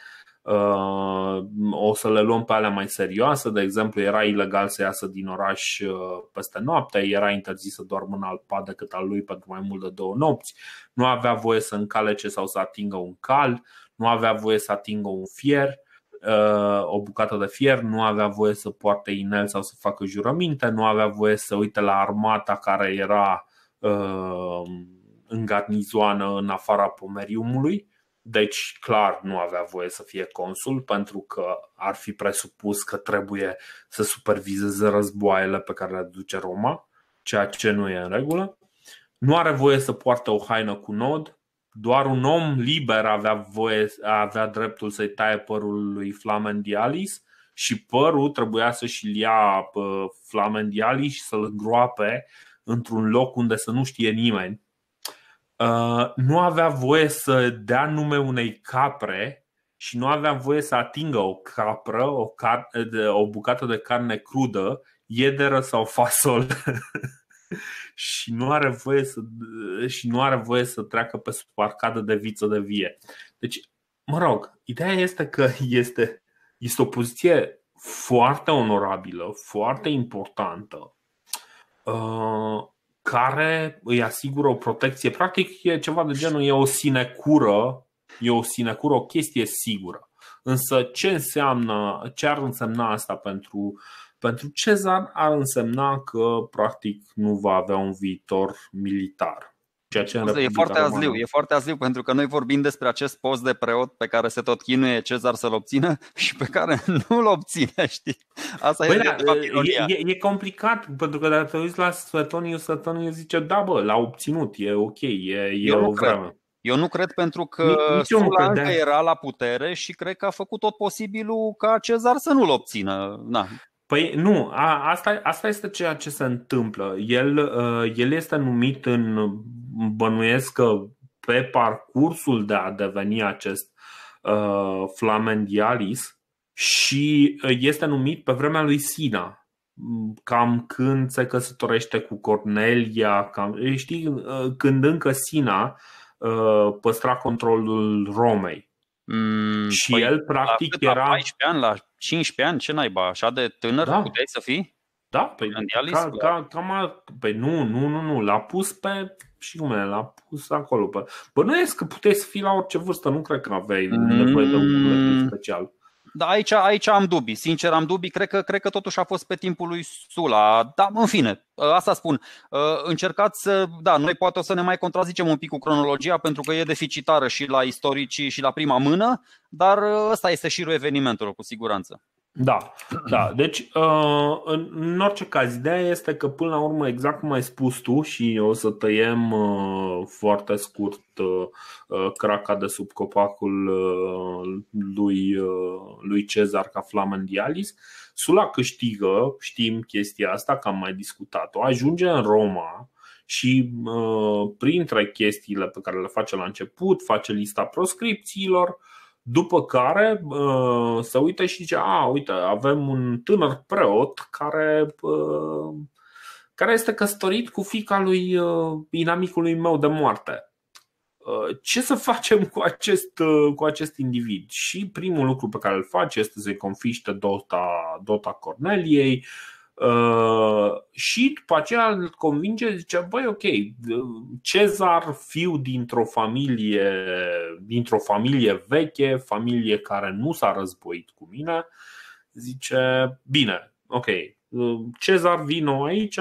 Speaker 1: Uh, o să le luăm pe alea mai serioase, de exemplu era ilegal să iasă din oraș uh, peste noapte, era interzis să doarmă în alt pat decât al lui pentru mai mult de două nopți, nu avea voie să încalece sau să atingă un cal, nu avea voie să atingă un fier, uh, o bucată de fier, nu avea voie să poarte inel sau să facă jurăminte, nu avea voie să uite la armata care era în garnizoană în afara pomeriumului deci, clar, nu avea voie să fie consul pentru că ar fi presupus că trebuie să supervizeze războaiele pe care le duce Roma, ceea ce nu e în regulă. Nu are voie să poartă o haină cu nod, doar un om liber avea, voie, avea dreptul să-i taie părul lui Flamendialis și părul trebuia să-și ia Flamendialis și să-l groape într-un loc unde să nu știe nimeni Uh, nu avea voie să dea nume unei capre și nu avea voie să atingă o capră, o, car- o bucată de carne crudă, iederă sau fasol. și nu are voie să, și nu are voie să treacă pe sub arcadă de viță de vie. Deci, mă rog, ideea este că este, este o poziție foarte onorabilă, foarte importantă. Uh, care îi asigură o protecție. Practic e ceva de genul, e o sinecură, e o sinecură, o chestie sigură. Însă ce înseamnă, ce ar însemna asta pentru, pentru Cezar? Ar însemna că practic nu va avea un viitor militar Ceea ce e foarte Romană. azliu, e
Speaker 2: foarte azliu pentru că noi vorbim despre acest post de preot pe care se tot chinuie Cezar să-l obțină și pe care nu-l obține, știi? Asta Băi, e, da, e, e,
Speaker 1: e complicat pentru că dacă te uiți la Sfătoniu, Sfătoniu
Speaker 2: zice da bă, l-a obținut, e ok, e, e Eu o vreme. Eu nu cred pentru că Sula încă era la putere și cred că a făcut tot posibilul ca Cezar să nu-l obțină. Na. Păi nu, a, asta, asta este ceea ce se întâmplă. El, uh,
Speaker 1: el este numit în bănuiesc că pe parcursul de a deveni acest uh, flamendialis și uh, este numit pe vremea lui Sina, cam când se căsătorește cu Cornelia, cam, eh, știi, uh, când încă Sina uh, păstra controlul Romei. Mm, și păi, el practic la era la
Speaker 2: 14 ani, la 15 ani, ce naiba, așa de tânăr da. puteai să fii? Da, pe păi, ca, ca, cam a,
Speaker 1: pe nu, nu, nu, nu, l-a pus pe și cum l-a pus acolo pe. Bănuiesc că puteai să fii la orice vârstă,
Speaker 2: nu cred că aveai mm. nevoie de un mm. special. Dar aici, aici am dubii, sincer am dubii. Cred că, cred că totuși a fost pe timpul lui Sula. Dar, în fine, asta spun. Ă, încercați să. Da, noi poate o să ne mai contrazicem un pic cu cronologia, pentru că e deficitară și la istoricii și la prima mână, dar ă, ăsta este șirul evenimentelor, cu siguranță. Da,
Speaker 1: da. Deci, uh, în orice caz, ideea este că până la urmă, exact cum ai spus tu, și o să tăiem uh, foarte scurt uh, craca de sub copacul lui, lui Cezar ca Flamen Dialis, Sula câștigă, știm chestia asta, că am mai discutat-o, ajunge în Roma, și printre chestiile pe care le face la început, face lista proscripțiilor, după care uh, se uită și zice, a, uite, avem un tânăr preot care, uh, care este căsătorit cu fica lui uh, inamicului meu de moarte. Ce să facem cu acest, cu acest individ? Și primul lucru pe care îl face este să-i confiște dota, dota Corneliei, Uh, și după aceea îl convinge, zice, băi, ok, Cezar, fiu dintr-o familie, dintr-o familie veche, familie care nu s-a războit cu mine, zice, bine, ok, uh, Cezar vino aici,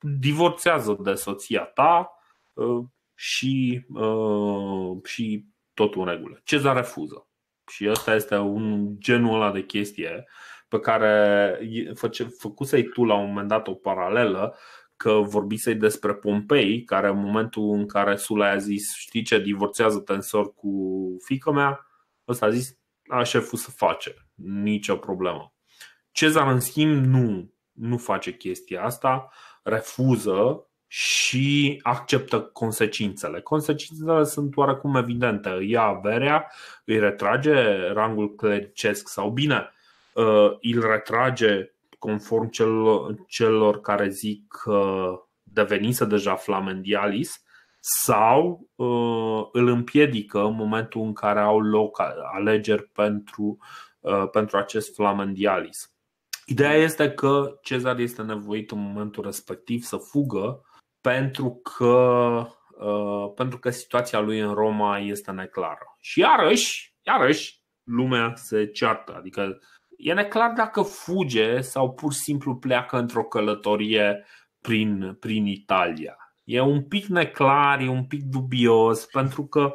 Speaker 1: divorțează de soția ta uh, și, uh, și totul în regulă. Cezar refuză. Și asta este un genul ăla de chestie uh, pe care făcusei tu la un moment dat o paralelă că vorbisei despre Pompei, care în momentul în care Sula i-a zis știi ce, divorțează tensor cu fică mea, ăsta a zis a șeful să face, nicio problemă. Cezar în schimb nu, nu face chestia asta, refuză și acceptă consecințele. Consecințele sunt oarecum evidente. Ia averea, îi retrage rangul clericesc sau bine, Uh, îl retrage conform celor care zic că devenise deja flamendialis sau uh, îl împiedică în momentul în care au loc alegeri pentru, uh, pentru acest flamendialis. Ideea este că Cezar este nevoit în momentul respectiv să fugă pentru că, pentru că situația lui în Roma este neclară. Și iarăși, iarăși lumea se ceartă, adică E neclar dacă fuge sau pur și simplu pleacă într-o călătorie prin, prin Italia. E un pic neclar, e un pic dubios, pentru că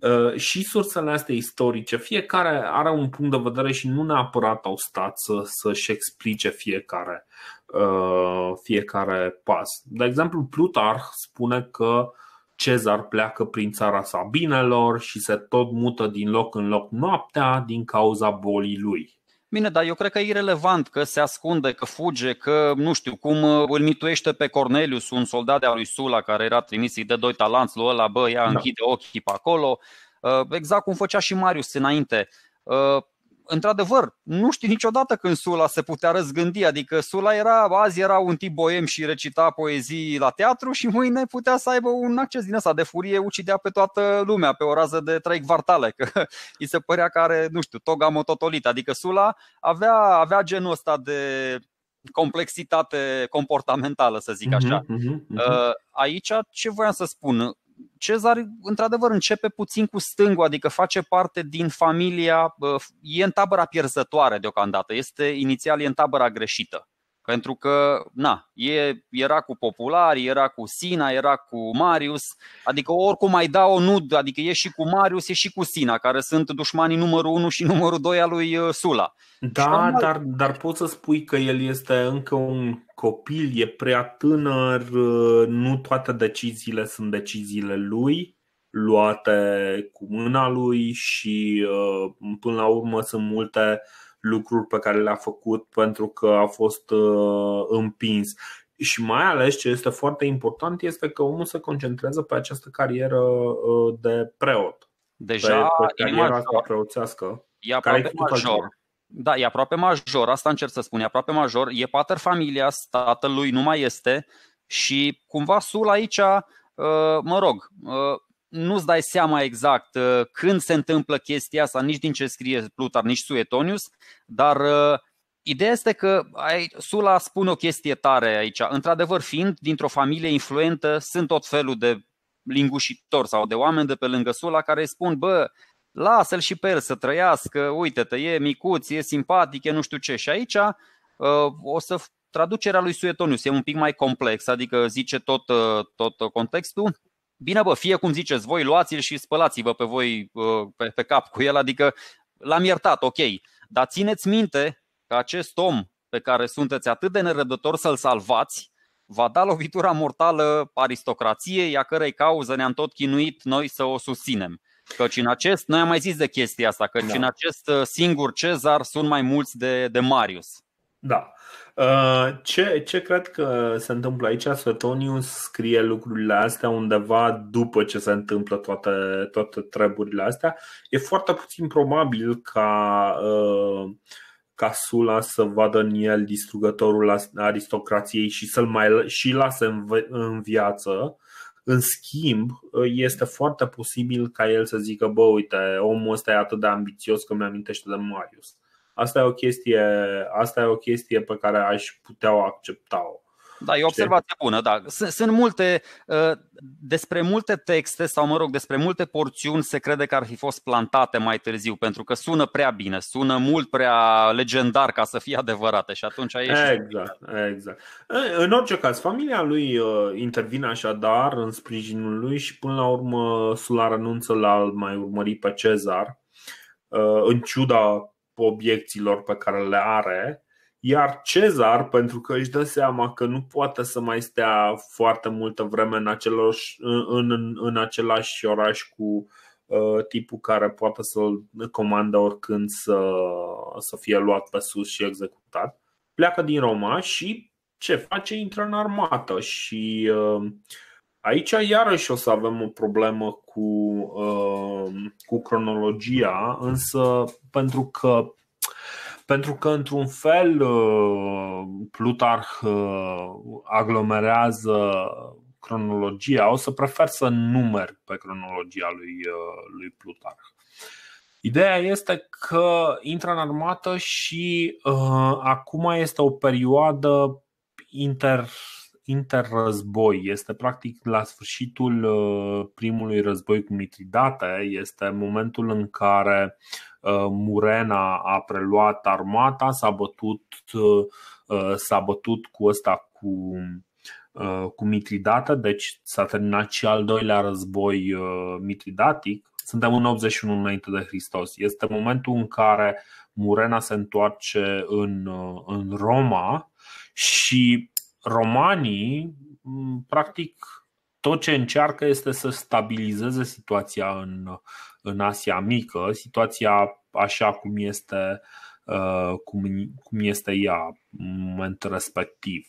Speaker 1: uh, și sursele astea istorice, fiecare are un punct de vedere și nu neapărat au stat să, să-și explice fiecare, uh, fiecare pas. De exemplu, Plutarh spune că Cezar pleacă prin țara Sabinelor și se tot mută din loc în loc noaptea din cauza bolii lui.
Speaker 2: Bine, dar eu cred că e irrelevant că se ascunde, că fuge, că nu știu cum uh, îl mituiește pe Cornelius, un soldat de lui Sula care era trimis de doi talanți lui ăla, bă, ia da. închide ochii pe acolo. Uh, exact cum făcea și Marius înainte. Uh, într-adevăr, nu știi niciodată când Sula se putea răzgândi, adică Sula era, azi era un tip boem și recita poezii la teatru și mâine putea să aibă un acces din ăsta de furie, ucidea pe toată lumea pe o rază de trei quartale, că îi se părea că are, nu știu, toga mototolit, adică Sula avea, avea genul ăsta de complexitate comportamentală, să zic mhm, așa. Uh-huh, uh-huh, uh-huh. Aici ce voiam să spun? Cezar, într-adevăr, începe puțin cu stângul, adică face parte din familia, e în tabăra pierzătoare deocamdată, este inițial e în tabăra greșită. Pentru că, na, e, era cu Popular, era cu Sina, era cu Marius, adică oricum mai dau o nu, adică e și cu Marius, e și cu Sina, care sunt dușmanii numărul 1 și numărul 2 al lui uh, Sula.
Speaker 1: Da, dar, dar poți să spui că el este încă un copil, e prea tânăr, uh, nu toate deciziile sunt deciziile lui luate cu mâna lui și uh, până la urmă sunt multe uh, lucruri pe care le-a făcut pentru că a fost uh, împins. Și mai ales ce este foarte important este că omul se concentrează pe această carieră uh, de preot. Deja pe, pe cariera asta preoțească. E aproape major.
Speaker 2: Da, e aproape major, asta încerc să spun, e aproape major, e pater familia, tatălui nu mai este și cumva sul aici, uh, mă rog, nu-ți dai seama exact uh, când se întâmplă chestia asta, nici din ce scrie Plutar, nici Suetonius, dar uh, Ideea este că Sula spune o chestie tare aici. Într-adevăr, fiind dintr-o familie influentă, sunt tot felul de lingușitori sau de oameni de pe lângă Sula care îi spun, bă, lasă-l și pe el să trăiască, uite-te, e micuț, e simpatic, e nu știu ce. Și aici uh, o să traducerea lui Suetonius e un pic mai complex, adică zice tot, tot contextul, Bine bă, fie cum ziceți voi, luați-l și spălați-vă pe voi pe, pe cap cu el, adică l-am iertat, ok. Dar țineți minte că acest om pe care sunteți atât de nerăbdător să-l salvați, va da lovitura mortală aristocrației, a cărei cauză ne-am tot chinuit noi să o susținem. Căci în acest, noi am mai zis de chestia asta, căci da. în acest uh, singur Cezar sunt mai mulți de, de Marius.
Speaker 1: Da. Uh, ce, ce cred că se întâmplă aici? Svetonius scrie lucrurile astea undeva după ce se întâmplă toate, toate treburile astea. E foarte puțin probabil ca, uh, ca Sula să vadă în el distrugătorul aristocrației și să-l mai și lase în, în viață. În schimb, uh, este foarte posibil ca el să zică, bă, uite, omul ăsta e atât de ambițios că mi-amintește de Marius Asta e o chestie, asta e o chestie pe care aș putea o accepta-o.
Speaker 2: Da, e o observație bună, da. Sunt, sunt multe, uh, despre multe texte sau, mă rog, despre multe porțiuni se crede că ar fi fost plantate mai târziu, pentru că sună prea bine, sună mult prea legendar ca să fie adevărate și atunci aici. Exact,
Speaker 1: exact. În orice caz, familia lui uh, intervine așadar în sprijinul lui și până la urmă Sula renunță la mai urmări pe Cezar, uh, în ciuda obiecțiilor pe care le are. Iar Cezar, pentru că își dă seama că nu poate să mai stea foarte multă vreme în, același, în, în, în același oraș cu uh, tipul care poate să-l comandă oricând să, să fie luat pe sus și executat, pleacă din Roma și ce face? Intră în armată și uh, Aici iarăși o să avem o problemă cu, um, cu cronologia, însă pentru că pentru că, într-un fel, um, Plutarh uh, aglomerează cronologia, o să prefer să nu merg pe cronologia lui, uh, lui Plutarh. Ideea este că intră în armată și uh, acum este o perioadă inter interrăzboi. Este practic la sfârșitul uh, primului război cu Mitridate, este momentul în care uh, Murena a preluat armata, s-a bătut, uh, s-a bătut cu ăsta cu cu Mitridate, deci s-a terminat și al doilea război mitridatic. Suntem în 81 înainte de Hristos. Este momentul în care Murena se întoarce în, în Roma și romanii, practic, tot ce încearcă este să stabilizeze situația în, în Asia Mică, situația așa cum este, uh, cum, cum este ea în momentul respectiv.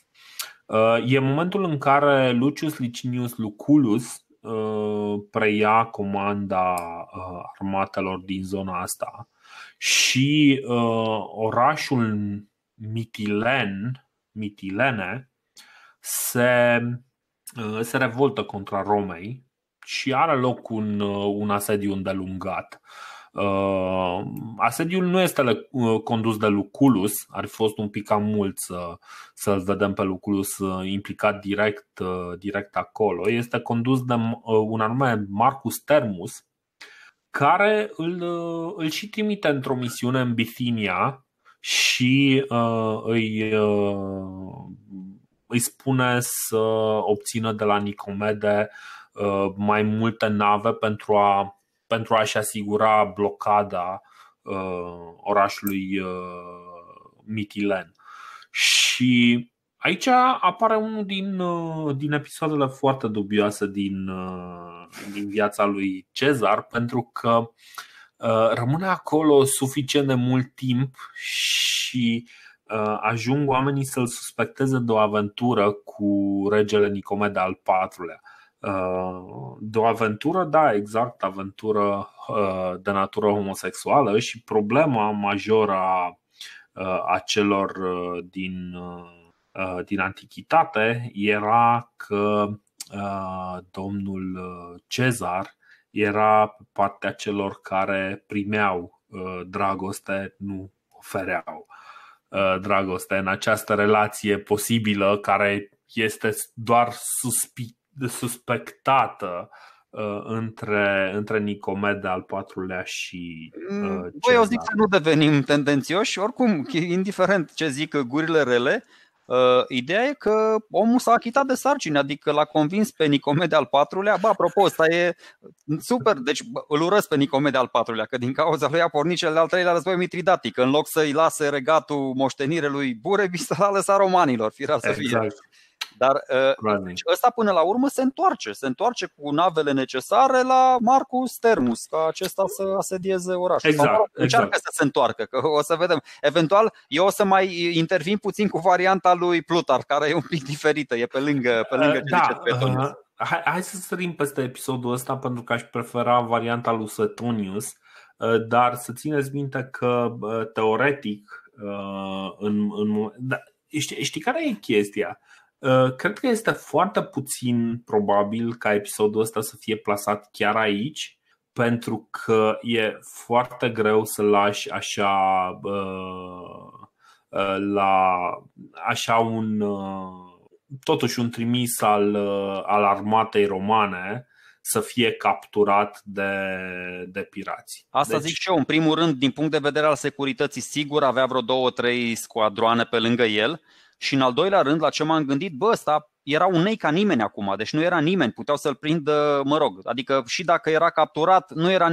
Speaker 1: Uh, e momentul în care Lucius Licinius Lucullus uh, preia comanda armatelor din zona asta și orașul Mitilen, Mitilene se, uh, se revoltă contra Romei și are loc un, uh, un asediu îndelungat. Uh, asediul nu este condus de Luculus, ar fi fost un pic cam mult să, să-l vedem pe Luculus implicat direct, direct acolo. Este condus de un anume Marcus Termus, care îl, îl și trimite într-o misiune în Bithynia și uh, îi uh, îi spune să obțină de la Nicomede uh, mai multe nave pentru, a, pentru a-și asigura blocada uh, orașului uh, Mitilen. Și Aici apare unul din, din episoadele foarte dubioase din, din viața lui Cezar, pentru că rămâne acolo suficient de mult timp și Uh, ajung oamenii să-l suspecteze de o aventură cu regele Nicomed al IV-lea. Uh, de o aventură, da, exact, aventură uh, de natură homosexuală și problema majoră a, a celor din, din antichitate era că domnul Cezar era pe partea celor care primeau dragoste, nu ofereau. Uh, Uh, dragoste, în această relație posibilă care este doar suspectată uh, între, între Nicomede al patrulea
Speaker 2: și
Speaker 1: uh, Băi,
Speaker 2: eu zic să nu devenim tendențioși, oricum, indiferent ce zic gurile rele, Uh, ideea e că omul s-a achitat de sarcini, adică l-a convins pe Nicomede al patrulea. Ba, apropo, ăsta e super, deci bă, îl urăsc pe Nicomede al patrulea, că din cauza lui a pornit cel al treilea război mitridatic. În loc să-i lase regatul moștenire lui Burebi, să l-a lăsat romanilor, firar să exact. Dar deci, ăsta până la urmă se întoarce, se întoarce cu navele necesare la Marcus Termus, ca acesta să asedieze orașul. Exact, Sau, exact. Încearcă să se întoarcă, că o să vedem. Eventual, eu o să mai intervin puțin cu varianta lui Plutar, care e un pic diferită, e pe lângă, pe lângă uh, da, ce da. zice Petonius.
Speaker 1: Hai, hai să sărim peste episodul ăsta pentru că aș prefera varianta lui Suetonius, uh, dar să țineți minte că teoretic în, în, da, știi, știi care e chestia? Uh, cred că este foarte puțin probabil ca episodul ăsta să fie plasat chiar aici, pentru că e foarte greu să lași așa uh, uh, la așa un totuși un trimis al, al armatei romane să fie capturat de, de pirați. Asta deci... zic și
Speaker 2: eu. În primul rând, din punct de vedere al securității, sigur avea vreo două, trei scoadroane pe lângă el și în al doilea rând, la ce m-am gândit, bă, ăsta era un nei ca nimeni acum, deci nu era nimeni, puteau să-l prindă, mă rog, adică și dacă era capturat, nu era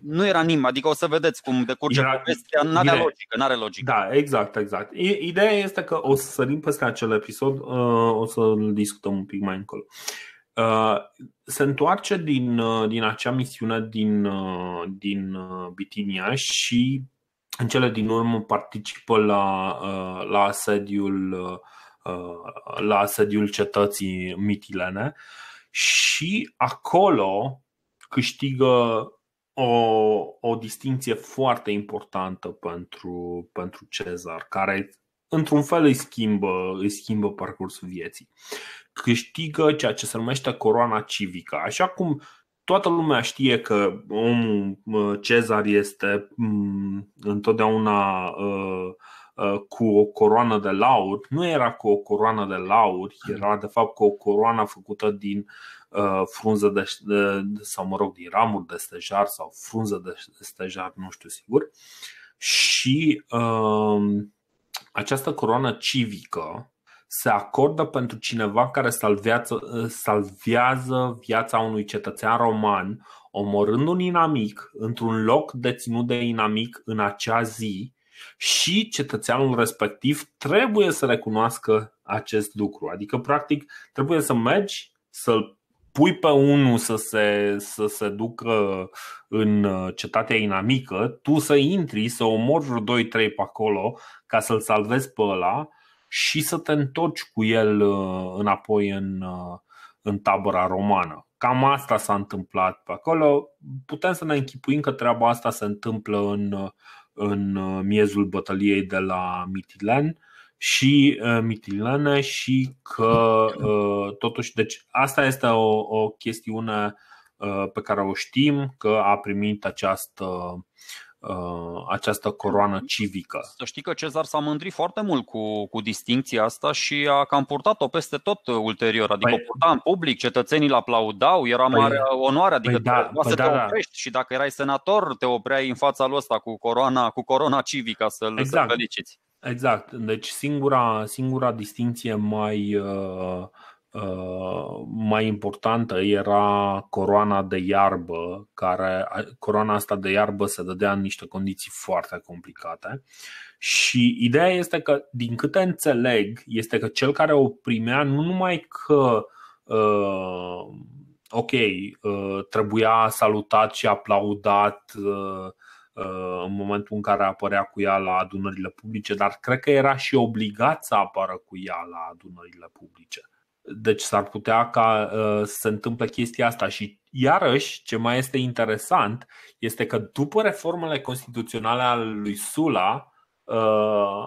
Speaker 2: nu era nimeni, adică o să vedeți cum decurge era, povestea, nu are logică, nu are logică. Da, exact, exact. Ideea
Speaker 1: este că o să sărim peste acel episod, uh, o să-l discutăm un pic mai încolo. Uh, se întoarce din, uh, din acea misiune din, din Bitinia și în cele din urmă participă la, uh, la asediul uh, uh, la asediul cetății mitilene și acolo câștigă o, o distinție foarte importantă pentru, pentru Cezar, care într-un fel îi schimbă, îi schimbă parcursul vieții. Câștigă ceea ce se numește coroana civică. Așa cum toată lumea știe că omul Cezar este mm, întotdeauna uh, uh, cu o coroană de lauri. Nu era cu o coroană de lauri, era de fapt cu o coroană făcută din uh, frunză de, sau mă rog, din ramuri de stejar sau frunză de stejar, nu știu sigur. Și această coroană civică se acordă pentru cineva care salvează, salvează viața unui cetățean roman, omorând un inamic într-un loc deținut de inamic în acea zi și cetățeanul respectiv trebuie să recunoască acest lucru. Adică, practic, trebuie să mergi, să-l pui pe unul să se, să se ducă în uh, cetatea inamică, tu să intri, să omori vreo 2-3 pe acolo ca să-l salvezi pe ăla și să te întorci cu el uh, înapoi în, uh, în tabăra romană. Cam asta s-a întâmplat pe acolo. Putem să ne închipuim că treaba asta se întâmplă în, uh, în miezul bătăliei de la Mitilen și Mitilene și că totuși, deci asta este o, o chestiune pe care o știm că a primit această Uh, această coroană civică.
Speaker 2: Să știi că Cezar s-a mândrit foarte mult cu, cu distinția asta și a cam purtat-o peste tot ulterior. Adică păi, o purta în public, cetățenii îl aplaudau, era păi, mare onoare, adică păi da, păi da, te da. oprești da. și dacă erai senator te opreai în fața lui ăsta cu coroana cu coroana civică să-l, exact. feliciți.
Speaker 1: Exact. Deci singura, singura distinție mai uh, Uh, mai importantă era coroana de iarbă, care coroana asta de iarbă se dădea în niște condiții foarte complicate. Și ideea este că, din câte înțeleg, este că cel care o primea nu numai că uh, ok, uh, trebuia salutat și aplaudat uh, uh în momentul în care apărea cu ea la adunările publice, dar cred că era și obligat să apară cu ea la adunările publice. Deci s-ar putea ca uh, să se întâmple chestia asta și iarăși ce mai este interesant este că după reformele constituționale ale lui Sula, uh,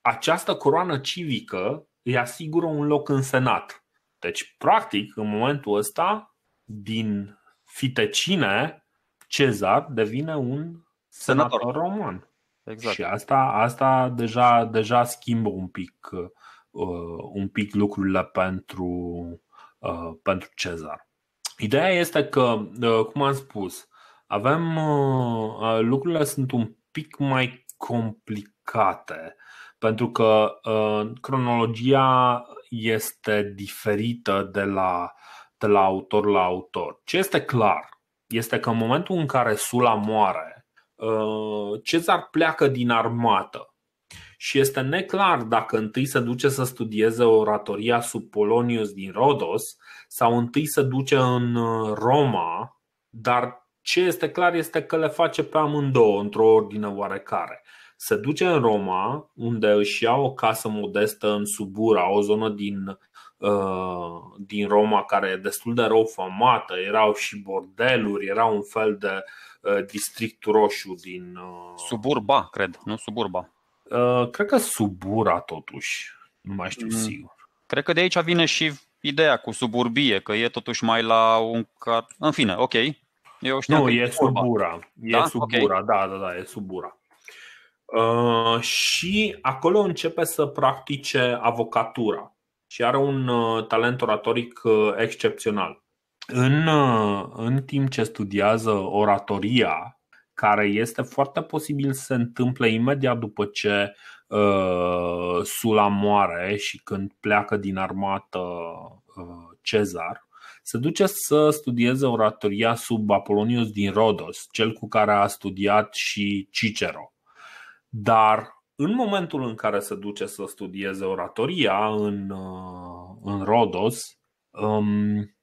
Speaker 1: această coroană civică îi asigură un loc în Senat. Deci, practic, în momentul ăsta, din fitecine, Cezar devine un senator, senator roman. Exact. Și asta, asta deja, deja schimbă un pic uh, uh, un pic lucrurile pentru, uh, pentru Cezar. Ideea este că, uh, cum am spus, avem uh, lucrurile sunt un pic mai complicate pentru că uh, cronologia este diferită de la, de la autor la autor. Ce este clar este că în momentul în care Sula moare, uh, Cezar pleacă din armată și este neclar dacă întâi se duce să studieze oratoria sub Polonius din Rodos sau întâi se duce în uh, Roma, dar ce este clar este că le face pe amândouă într-o ordine oarecare. Se duce în Roma, unde își ia o casă modestă în Subura, o zonă din, uh, din Roma care e destul de rău famată, erau și bordeluri, era un fel de uh, district roșu
Speaker 2: din. Uh... Suburba, cred, nu suburba. Uh, cred că Subura totuși, nu mai știu mm. sigur. Cred că de aici vine și ideea cu suburbie, că e totuși mai la un car... În fine, ok. Eu știu nu, e, Subura.
Speaker 1: E da? Subura, okay. da, da, da, e Subura. Uh, și acolo începe să practice avocatura și are un uh, talent oratoric uh, excepțional. În, uh, în timp ce studiază oratoria, care este foarte posibil să se întâmple imediat după ce uh, Sula moare și când pleacă din armată uh, Cezar, se duce să studieze oratoria sub Apolonius din Rodos, cel cu care a studiat și Cicero. Dar în momentul în care se duce să studieze oratoria în, uh, în Rodos, um,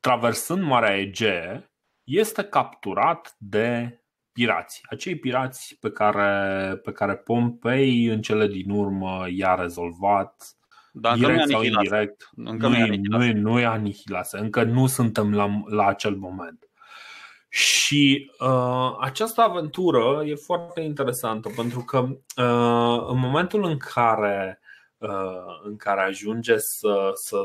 Speaker 1: traversând Marea Egee, este capturat de pirați. Acei pirați pe care, pe care Pompei în cele din urmă i-a rezolvat Dar direct încă sau indirect. Încă nu, nu, e, nu, e, nu e anihilase, încă nu suntem la, la acel moment. Și uh, această aventură e foarte interesantă pentru că uh, în momentul în care, uh, în care ajunge să, să,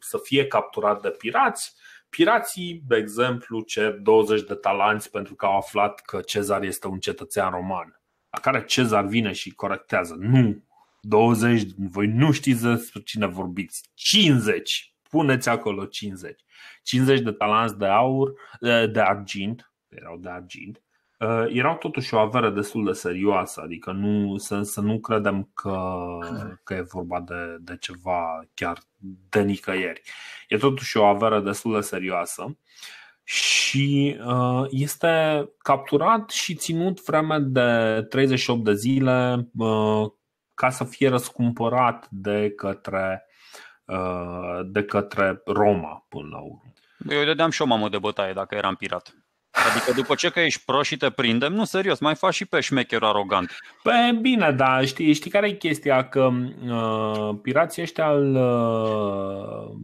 Speaker 1: să fie capturat de pirați, pirații, de exemplu, cer 20 de talanți pentru că au aflat că Cezar este un cetățean roman. La care Cezar vine și corectează. Nu, 20, voi nu știți despre cine vorbiți. 50, puneți acolo 50. 50 de talanți de aur, de argint, erau de argint, Uh, erau totuși o avere destul de serioasă, adică nu, să, să nu credem că, că e vorba de, de ceva chiar de nicăieri. E totuși o avere destul de serioasă și uh, este capturat și ținut vreme de 38 de zile uh, ca să fie răscumpărat de către, de către Roma până la
Speaker 2: urmă. Eu dădeam și o mamă de bătaie dacă eram pirat. Adică după ce că ești pro și te prindem, nu serios, mai faci și pe șmecher arogant.
Speaker 1: Păi bine, da, știi, știi care e chestia? Că uh, pirații ăștia îl uh,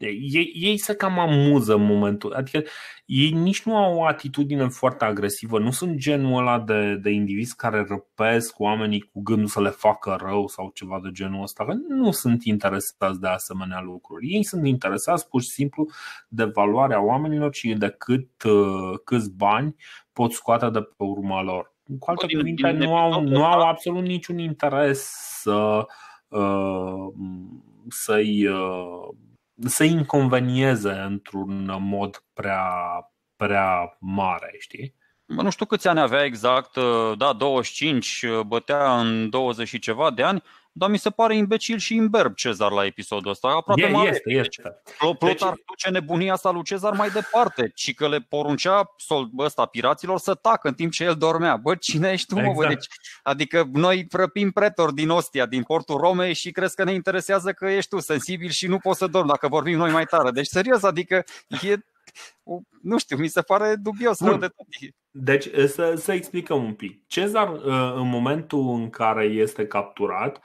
Speaker 1: ei, ei se cam amuză în momentul. Adică ei nici nu au o atitudine foarte agresivă, nu sunt genul ăla de, de indivizi care răpesc oamenii cu gândul să le facă rău sau ceva de genul ăsta. Nu sunt interesați de asemenea lucruri. Ei sunt interesați pur și simplu de valoarea oamenilor și de cât, uh, câți bani pot scoate de pe urma lor. Cu alte cuvinte, nu au, nu au absolut niciun interes să, uh, să-i uh, să inconvenieze într-un mod prea, prea mare, știi?
Speaker 2: Bă, nu știu câți ani avea exact, uh, da, 25, uh, bătea în 20 și ceva de ani, dar mi se pare imbecil și imberb Cezar la episodul ăsta. Aproape e, este, este. Deci- Plot ar duce nebunia asta lui Cezar mai departe și că le poruncea ăsta piraților să tacă în timp ce el dormea. Bă, cine ești tu, exact. mă? Deci, adică noi prăpim pretor din Ostia, din portul Romei și crezi că ne interesează că ești tu sensibil și nu poți să dormi dacă vorbim noi mai tare. Deci, serios, adică e nu știu, mi se pare dubios Bun. de tot. Deci
Speaker 1: să, să explicăm un pic. Cezar, uh, în momentul în care este capturat,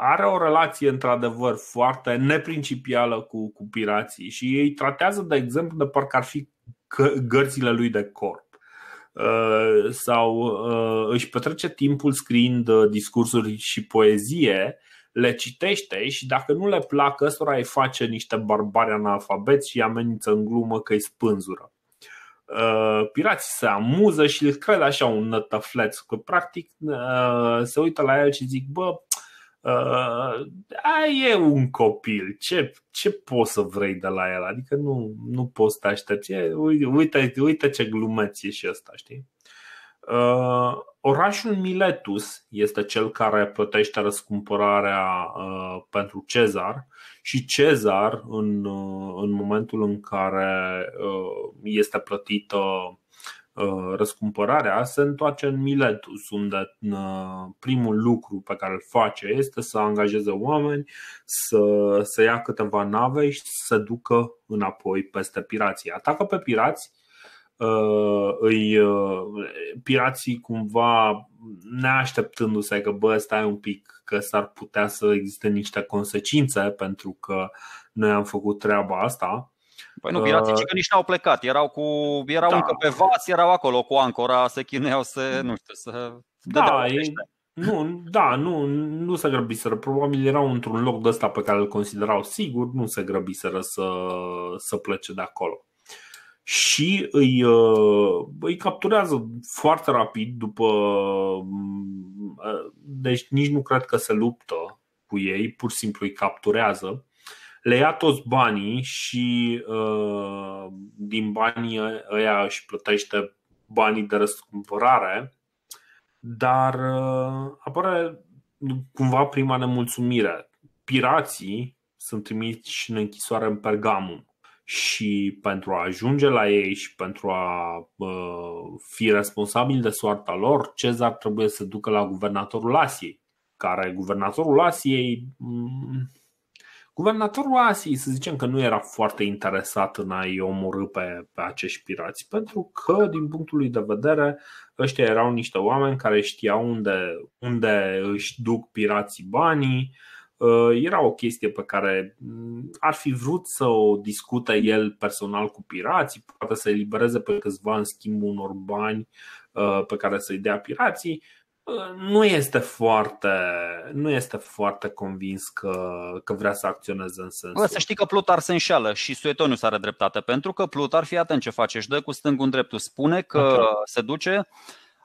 Speaker 1: are o relație într-adevăr foarte neprincipială cu, cu pirații și ei tratează, de exemplu, de parcă ar fi gărțile lui de corp uh, sau uh, își petrece timpul scriind uh, discursuri și poezie, le citește și dacă nu le plac, ăstora îi face niște barbari analfabet și amenință în glumă că îi spânzură. Pirații se amuză și îl cred așa un nătăfleț, că practic se uită la el și zic, bă, uh, Uh, a, e un copil, ce, ce poți să vrei de la el? Adică nu, nu poți să te aștepți. Uite, uite ce glumeț e și ăsta, știi? Uh, orașul Miletus este cel care plătește răscumpărarea uh, pentru Cezar și Cezar, în, uh, în momentul în care uh, este plătită Uh, răscumpărarea se întoarce în Miletus, unde uh, primul lucru pe care îl face este să angajeze oameni, să, să ia câteva nave și să ducă înapoi peste pirații. Atacă pe pirați, uh, îi, pirații cumva neașteptându-se că bă, stai un pic că s-ar putea să existe niște consecințe pentru că noi am făcut treaba asta Păi nu, pirații uh, că
Speaker 2: nici n-au plecat, erau, cu, erau da. încă pe vas, erau acolo cu ancora, se chineau să, nu știu, să da, e,
Speaker 1: nu, da, nu, nu se grăbiseră. Probabil erau într-un loc de ăsta pe care îl considerau sigur, nu se grăbiseră să, să plece de acolo. Și îi, uh, îi capturează foarte rapid după. Mm, uh, deci nici nu cred că se luptă cu ei, pur și simplu îi capturează le ia toți banii și uh, din banii ăia își plătește banii de răscumpărare, dar uh, apare cumva prima nemulțumire. Pirații sunt trimiși în închisoare în Pergamum și pentru a ajunge la ei și pentru a uh, fi responsabil de soarta lor, Cezar trebuie să ducă la guvernatorul Asiei, care guvernatorul Asiei um, Guvernatorul Asiei, să zicem că nu era foarte interesat în a-i omorâ pe, pe acești pirați, pentru că, din punctul lui de vedere, ăștia erau niște oameni care știau unde, unde își duc pirații banii. Uh, era o chestie pe care mm, ar fi vrut să o discute el personal cu pirații, poate să i libereze pe câțiva în schimbul unor bani uh, pe care să-i dea pirații nu este foarte, nu este foarte convins că, că vrea să acționeze în sensul. Bă, să
Speaker 2: știi că Plutar se înșeală și Suetonius are dreptate, pentru că Plutar, fii atent ce face, își dă cu stângul în dreptul, spune că okay. se duce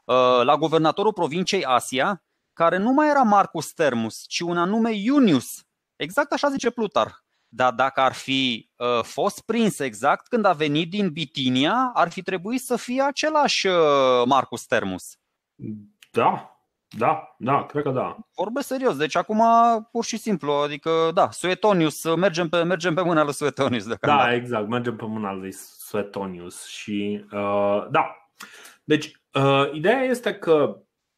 Speaker 2: uh, la guvernatorul provinciei Asia, care nu mai era Marcus Termus, ci un anume Iunius. Exact așa zice Plutar. Dar dacă ar fi uh, fost prins exact când a venit din Bitinia, ar fi trebuit să fie același uh, Marcus Termus. Da, da, da, cred că da. Vorbesc serios, deci acum pur și simplu, adică da, Suetonius, mergem pe, mergem pe mâna lui Suetonius. De da, da, exact, mergem pe mâna lui Suetonius și uh, da. Deci, uh,
Speaker 1: ideea este că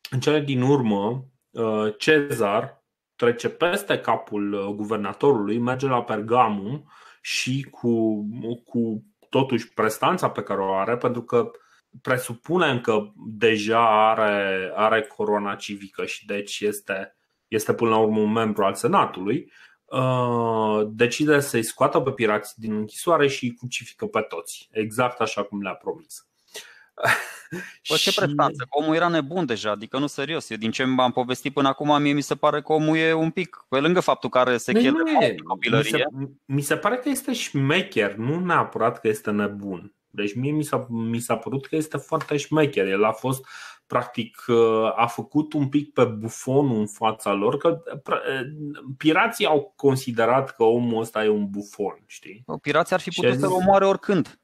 Speaker 1: în cele din urmă, uh, Cezar trece peste capul uh, guvernatorului, merge la Pergamum și cu, cu totuși prestanța pe care o are, pentru că uh, presupunem că deja are, are corona civică și deci este, este până la urmă un membru al Senatului, uh, decide să-i scoată pe pirați din închisoare și îi
Speaker 2: crucifică pe toți, exact așa cum le-a promis. Bă, ce prestanță, omul era nebun deja, adică nu serios. Eu din ce m-am povestit până acum, mie mi se pare că omul e un pic, pe lângă faptul că are sechele copilărie. Mi
Speaker 1: se, mi se pare că este șmecher, nu neapărat că este nebun. Deci mie mi s-a, mi s-a părut că este foarte șmecher. El a fost, practic, uh, a făcut un pic pe bufon în fața lor, că uh, pirații au considerat că omul ăsta e un bufon, știi? O, pirații ar fi putut să-l
Speaker 2: omoare oricând.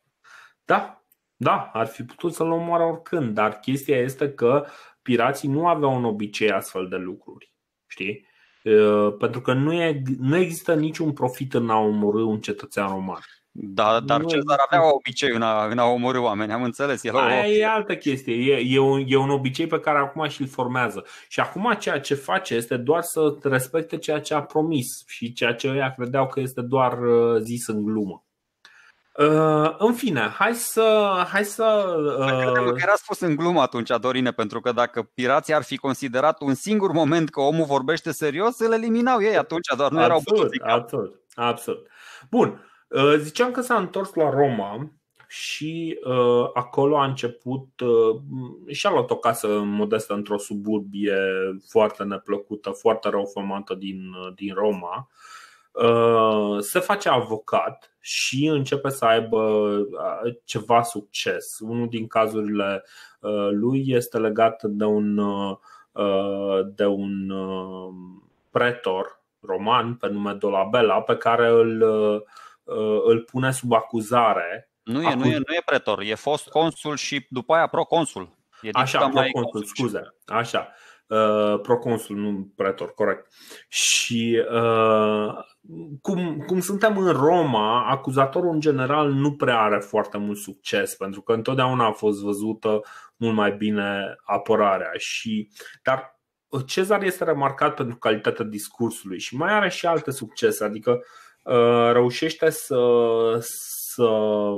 Speaker 1: Da, da, ar fi putut să-l omoare oricând, dar chestia este că pirații nu aveau un obicei astfel de lucruri, știi? Uh, pentru că nu, e, nu există niciun profit în a omorâ un cetățean roman. Da,
Speaker 2: dar nu Cezar avea obicei în a, în a omorâ oameni, am înțeles. El Aia o... e altă chestie, e, e, un, e
Speaker 1: un obicei pe care acum și-l formează. Și acum ceea ce face este doar să respecte ceea ce a promis și ceea ce ei credeau că este doar uh, zis în glumă.
Speaker 2: Uh, în fine, hai să. Hai să uh... că era spus în glumă atunci, Dorine, pentru că dacă pirații ar fi considerat un singur moment că omul vorbește serios, îl eliminau ei atunci, doar nu absolut, erau. Absolut, absolut. Bun. Uh, ziceam că s-a întors
Speaker 1: la Roma și uh, acolo a început uh, și-a luat o casă modestă într-o suburbie foarte neplăcută, foarte rău formată din, uh, din Roma. Uh, se face avocat și începe să aibă uh, ceva succes. Unul din cazurile uh, lui este legat de un, uh, de un uh, pretor roman pe nume Dolabella pe care îl uh, Uh, îl pune sub acuzare.
Speaker 2: Nu e, acuz... nu e, nu e pretor, e fost consul și după aia proconsul. E Așa, proconsul, scuze.
Speaker 1: Așa. Uh, proconsul, nu pretor, corect. Și uh, cum, cum suntem în Roma, acuzatorul în general nu prea are foarte mult succes, pentru că întotdeauna a fost văzută mult mai bine apărarea. Și, dar uh, Cezar este remarcat pentru calitatea discursului și mai are și alte succese, adică uh, Uh, reușește să, să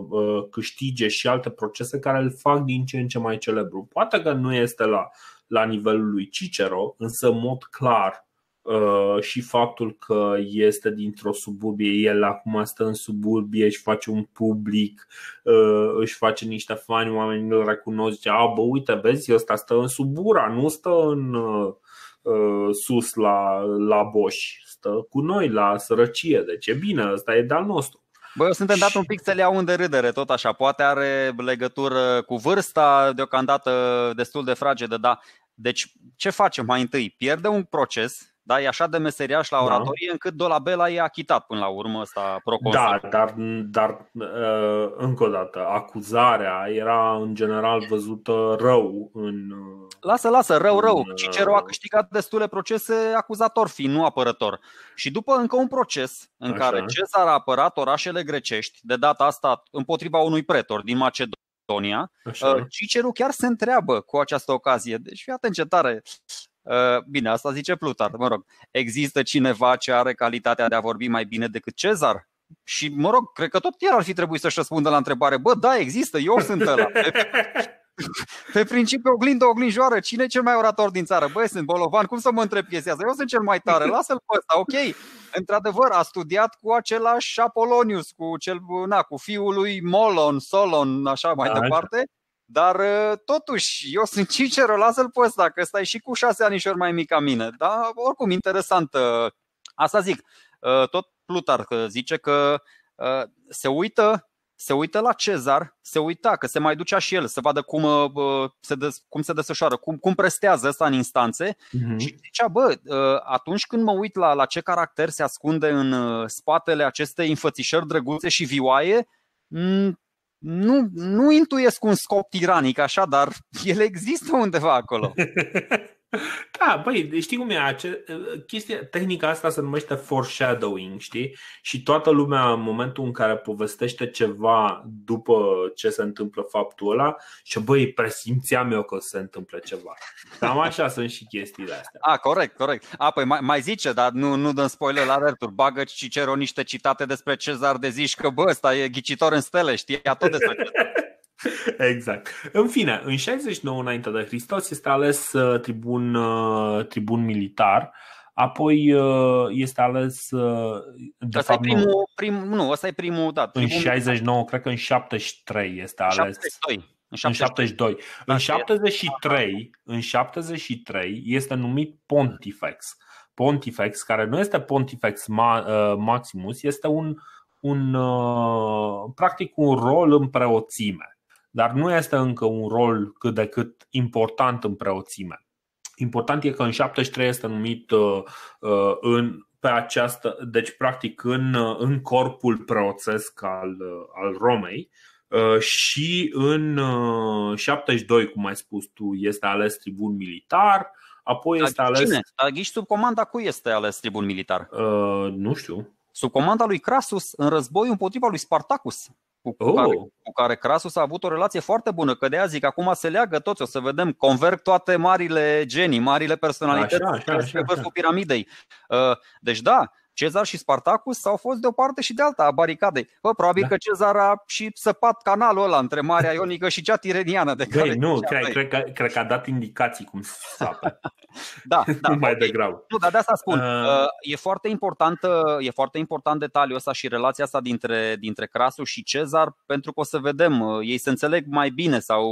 Speaker 1: uh, câștige și alte procese care îl fac din ce în ce mai celebru. Poate că nu este la, la nivelul lui Cicero, însă în mod clar uh, și faptul că este dintr-o suburbie, el acum stă în suburbie, își face un public, își face niște fani, oamenii îl recunosc, zice, a, bă, uite, vezi, ăsta stă în subura, nu stă în sus la, la Bosch luptă cu noi la sărăcie. Deci e bine, ăsta e de-al nostru.
Speaker 2: Bă, eu sunt dat un pic să le iau în derâdere tot așa. Poate are legătură cu vârsta, deocamdată destul de fragedă, dar deci ce facem mai întâi? Pierde un proces da? e așa de meseriaș la da. oratorie da. încât Dolabela e achitat până la urmă ăsta proconsul. Da, dar,
Speaker 1: dar uh, încă o dată, acuzarea era în general văzută rău în...
Speaker 2: Uh, lasă, lasă, rău, rău. Uh, Cicero a câștigat destule procese acuzator fi, nu apărător. Și după încă un proces în așa. care Cezar a apărat orașele grecești, de data asta împotriva unui pretor din Macedonia, Macedonia. Cicero chiar se întreabă cu această ocazie. Deci fii atent ce tare. Eh, bine, asta zice Plutar, mă rog. Există cineva ce are calitatea de a vorbi mai bine decât Cezar? Și, mă rog, cred că tot el ar fi trebuit să-și răspundă la întrebare, bă, da, există, eu sunt ăla. Pe principiu, oglindă, oglinjoară, cine e cel mai orator din țară? Băi, sunt Bolovan, cum să mă întreb chestia asta? Eu sunt cel mai tare, lasă-l pe ăsta, ok. Într-adevăr, a studiat cu același Apolonius, cu, cel, na, cu fiul lui Molon, Solon, așa mai da, departe. Așa dar uh, totuși, eu sunt sincer, lasă-l pe ăsta, că stai și cu șase ani și ori mai mic ca mine. Dar oricum, interesant, Asta zic, uh, tot Plutarh uh, zice că se uită se uită la Cezar, se uita că se mai ducea și el să vadă cum se, des, cum se desfășoară, cum, cum prestează asta în instanțe uh-huh. și zicea, bă, atunci când mă uit la, la ce caracter se ascunde în spatele acestei înfățișări drăguțe și vioaie, nu, nu intuiesc un scop tiranic așa, dar el există undeva acolo. Da, băi, știi cum e? Ace- chestia, tehnica asta se
Speaker 1: numește foreshadowing, știi? Și toată lumea în momentul în care povestește ceva după ce se întâmplă faptul ăla Și băi, presimțeam eu că se întâmplă ceva
Speaker 2: Cam așa sunt și chestiile astea A, ah, corect, corect A, păi mai, mai zice, dar nu, nu dăm spoiler la uri Bagă și cer o niște citate despre Cezar de zici că bă, ăsta e ghicitor în stele, știi? tot despre
Speaker 1: Exact. În fine, în 69 înainte de Hristos este ales uh, tribun, uh, tribun militar, apoi uh, este ales. De asta fapt, e primul,
Speaker 2: Prim, nu, asta e primul, dat. în 69,
Speaker 1: militar. cred că în 73 este ales. 72. În 72. În 73, în 73 da, este numit Pontifex. Pontifex, care nu este Pontifex Maximus, este un, un practic un rol în preoțime dar nu este încă un rol cât de cât important în preoțime. Important e că în 73 este numit uh, uh, în, pe această, deci practic în, uh, în corpul preoțesc al, al Romei și în 72, cum ai spus tu, este ales tribun militar, apoi este ales... Cine?
Speaker 2: Ghiși sub comanda cui este ales tribun militar? Uh, nu știu. Sub comanda lui Crasus în război împotriva lui Spartacus cu, oh. care, cu care Crasus a avut o relație foarte bună, că de azi zic, acum se leagă toți, o să vedem, converg toate marile genii, marile personalități așa, așa, așa, pe vârful piramidei. Uh, deci da, Cezar și Spartacus au fost de o parte și de alta a baricadei. Bă, probabil da. că Cezar a și săpat canalul ăla între Marea Ionică și cea tireniană. De Băi, care nu, cred, cred, că, cred că a dat indicații cum să sapă. da, da. Mai okay. degrabă. Nu, dar de asta spun. Uh... uh e, foarte important, uh, e foarte important detaliul ăsta și relația asta dintre, dintre Crasu și Cezar, pentru că o să vedem, uh, ei se înțeleg mai bine sau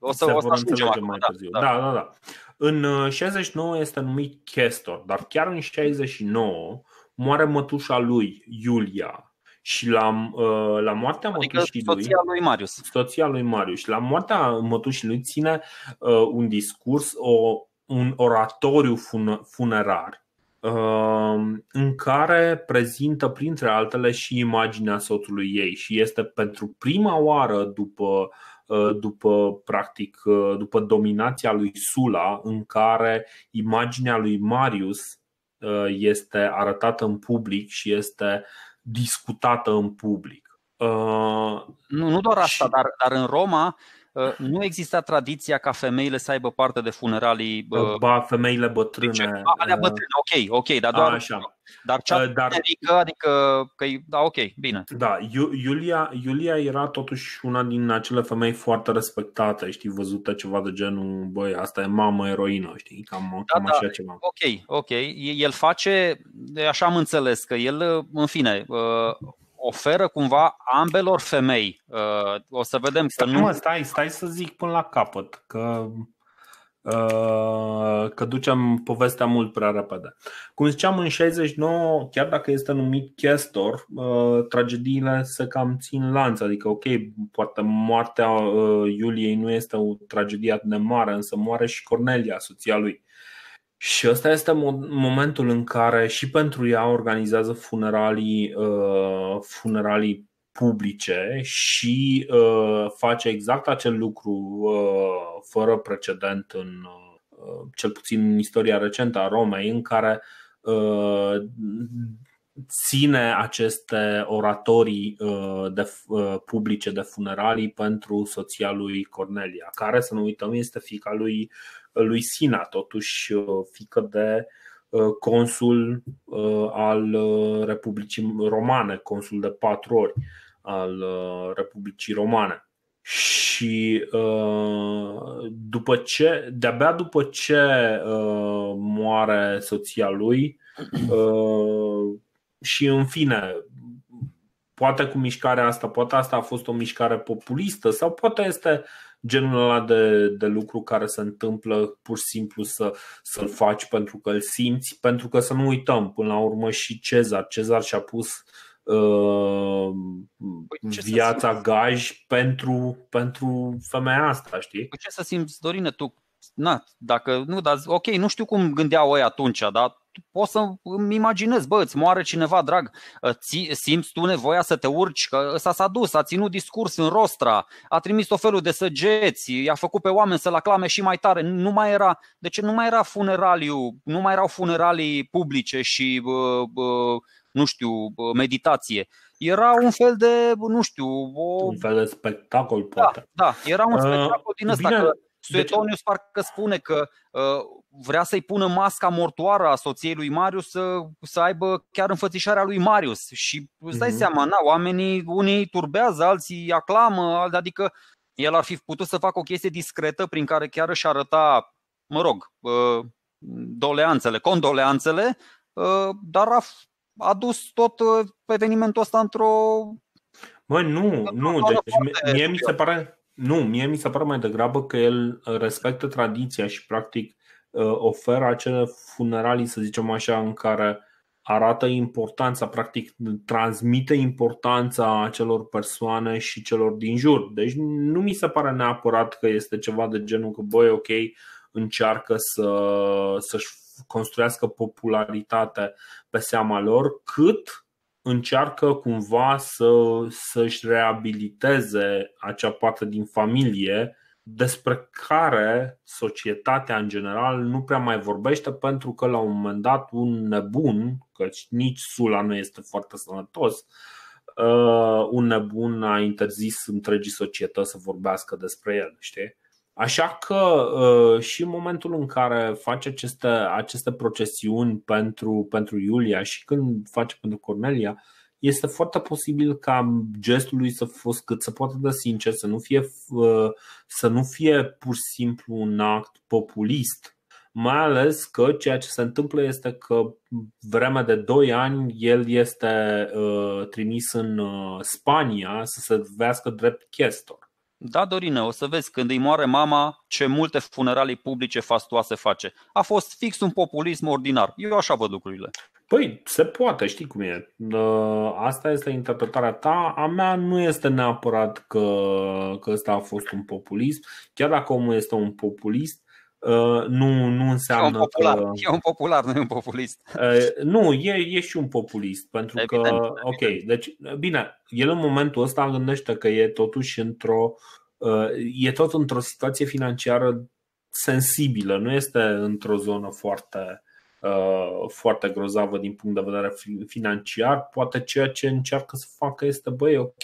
Speaker 2: o să, se o să ajungem acum. Mai da, târziu. Da, da, da, da. da.
Speaker 1: În 69 este numit Chestor, dar chiar în 69 moare mătușa lui, Iulia, și la, uh, la moartea adică mătușii lui, soția lui Marius. Soția lui Marius. Și la moartea mătușii lui ține uh, un discurs, o, un oratoriu fun, funerar uh, în care prezintă printre altele și imaginea soțului ei și este pentru prima oară după uh, după practic uh, după dominația lui Sula în care imaginea lui Marius Uh, este arătată
Speaker 2: în public și este discutată în public. Uh, nu, nu doar asta, dar, dar în Roma Ă, nu exista tradiția ca femeile să aibă parte de funeralii. Ă, ba, femeile bătrâne. Deci, alea ă, bătrâne, ok, ok, dar doar. A, așa. Dar cea dar, tinerică, adică, că da, ok, bine. Da, Iulia, Iulia era
Speaker 1: totuși una din acele femei foarte respectate, știi, văzută ceva de genul, băi, asta e mamă eroină, știi, cam, da, cam da, așa ceva.
Speaker 2: Ok, ok. El face, așa am înțeles că el, în fine, oferă cumva ambelor femei. Uh, o să vedem stai, că nu... Mă, stai,
Speaker 1: stai să zic până la capăt, că, uh, că ducem povestea mult prea repede. Cum ziceam, în 69, chiar dacă este numit Chestor, uh, tragediile se cam țin lanț. Adică, ok, poate moartea Iuliei nu este o tragedie atât de mare, însă moare și Cornelia, soția lui și ăsta este momentul în care și pentru ea organizează funeralii, uh, funeralii publice și uh, face exact acel lucru uh, fără precedent în cel puțin în istoria recentă a Romei, în care ține aceste oratorii de, publice de funeralii pentru soția lui Cornelia, care, să nu uităm, este fica lui lui Sina, totuși uh, fică de uh, consul uh, al Republicii Romane, consul de patru ori al Republicii Romane. Și după ce, de-abia după ce moare soția lui, și în fine, poate cu mișcarea asta, poate asta a fost o mișcare populistă sau poate este genul ăla de, de lucru care se întâmplă pur și simplu să, să-l faci pentru că îl simți, pentru că să nu uităm până la urmă și Cezar. Cezar și-a pus uh, păi viața
Speaker 2: gaj pentru, pentru femeia asta, știi? Păi ce să simți, Dorină, tu? Na, dacă nu, dar ok, nu știu cum gândeau ei atunci, dar pot să îmi imaginez, bă, îți moare cineva drag, ă, simți tu nevoia să te urci, că ăsta s-a dus, a ținut discurs în rostra, a trimis o felul de săgeți, i-a făcut pe oameni să-l aclame și mai tare, nu mai era, de ce nu mai era funeraliu, nu mai erau funeralii publice și, nu știu, meditație. Era un fel de, nu știu, o... un fel de spectacol, da, poate. Da, da era un ă, spectacol din ăsta, uh, că deci- Suetonius deci... parcă spune că uh, vrea să-i pună masca mortoară a soției lui Marius să, să aibă chiar înfățișarea lui Marius. Și îți dai mhm. seama, na, oamenii, unii turbează, alții aclamă, adică el ar fi putut să facă o chestie discretă prin care chiar își arăta, mă rog, doleanțele, condoleanțele, dar a adus tot evenimentul ăsta într-o... Mă, nu, nu, deci mie, mie mi se
Speaker 1: pare, nu, mie mi se pare mai degrabă că el respectă tradiția și practic Uh, oferă acele funeralii, să zicem așa, în care arată importanța, practic transmite importanța acelor persoane și celor din jur. Deci nu mi se pare neapărat că este ceva de genul că, băi, ok, încearcă să, să-și construiască popularitate pe seama lor, cât încearcă cumva să, să-și reabiliteze acea parte din familie despre care societatea în general nu prea mai vorbește pentru că la un moment dat un nebun, căci nici Sula nu este foarte sănătos, uh, un nebun a interzis întregii societăți să vorbească despre el, știi? Așa că uh, și în momentul în care face aceste, aceste procesiuni pentru, pentru Iulia și când face pentru Cornelia, este foarte posibil ca gestul lui să fost cât se poate de sincer, să nu fie, să nu fie pur și simplu un act populist. Mai ales că ceea ce se întâmplă este că vremea de 2
Speaker 2: ani el este uh, trimis în uh, Spania să se vească drept chestor. Da, Dorine, o să vezi când îi moare mama ce multe funeralii publice fastoase face. A fost fix un populism ordinar. Eu așa văd lucrurile. Păi, se
Speaker 1: poate, știi cum e. Ă, asta este interpretarea ta. A mea nu este neapărat că, că ăsta a fost un populism. Chiar dacă omul este un populist, ă, nu, nu înseamnă e un popular, că... E un popular, nu e un populist. Ă, nu, e, e și un populist. Pentru evident, că, ok, evident. deci, bine, el în momentul ăsta gândește că e totuși într-o e tot într-o situație financiară sensibilă, nu este într-o zonă foarte Uh, foarte grozavă din punct de vedere financiar. Poate ceea ce încearcă să facă este, băi, ok,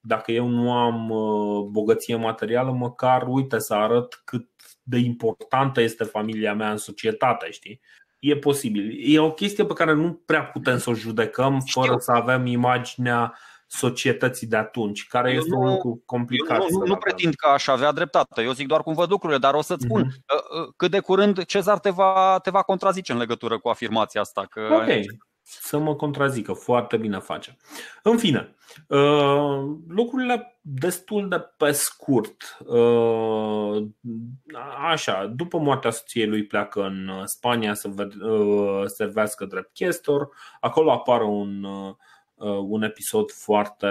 Speaker 1: dacă eu nu am uh, bogăție materială, măcar uite să arăt cât de importantă este familia mea în societate, știi? E posibil. E o chestie pe care nu prea putem să o judecăm fără Știu. să avem imaginea uh, societății de atunci, care eu este nu, un lucru complicat. Eu nu, nu, nu
Speaker 2: pretind că aș avea dreptate, eu zic doar cum văd lucrurile, dar o să-ți spun uh-huh. cât de curând Cezar te va, te va contrazice în legătură cu afirmația asta. Că ok,
Speaker 1: să mă contrazică, foarte bine face. În fine, uh, lucrurile destul de pe scurt. Uh, așa, după moartea soției lui pleacă în Spania să servească drept chestor, acolo apare un... Uh, un episod foarte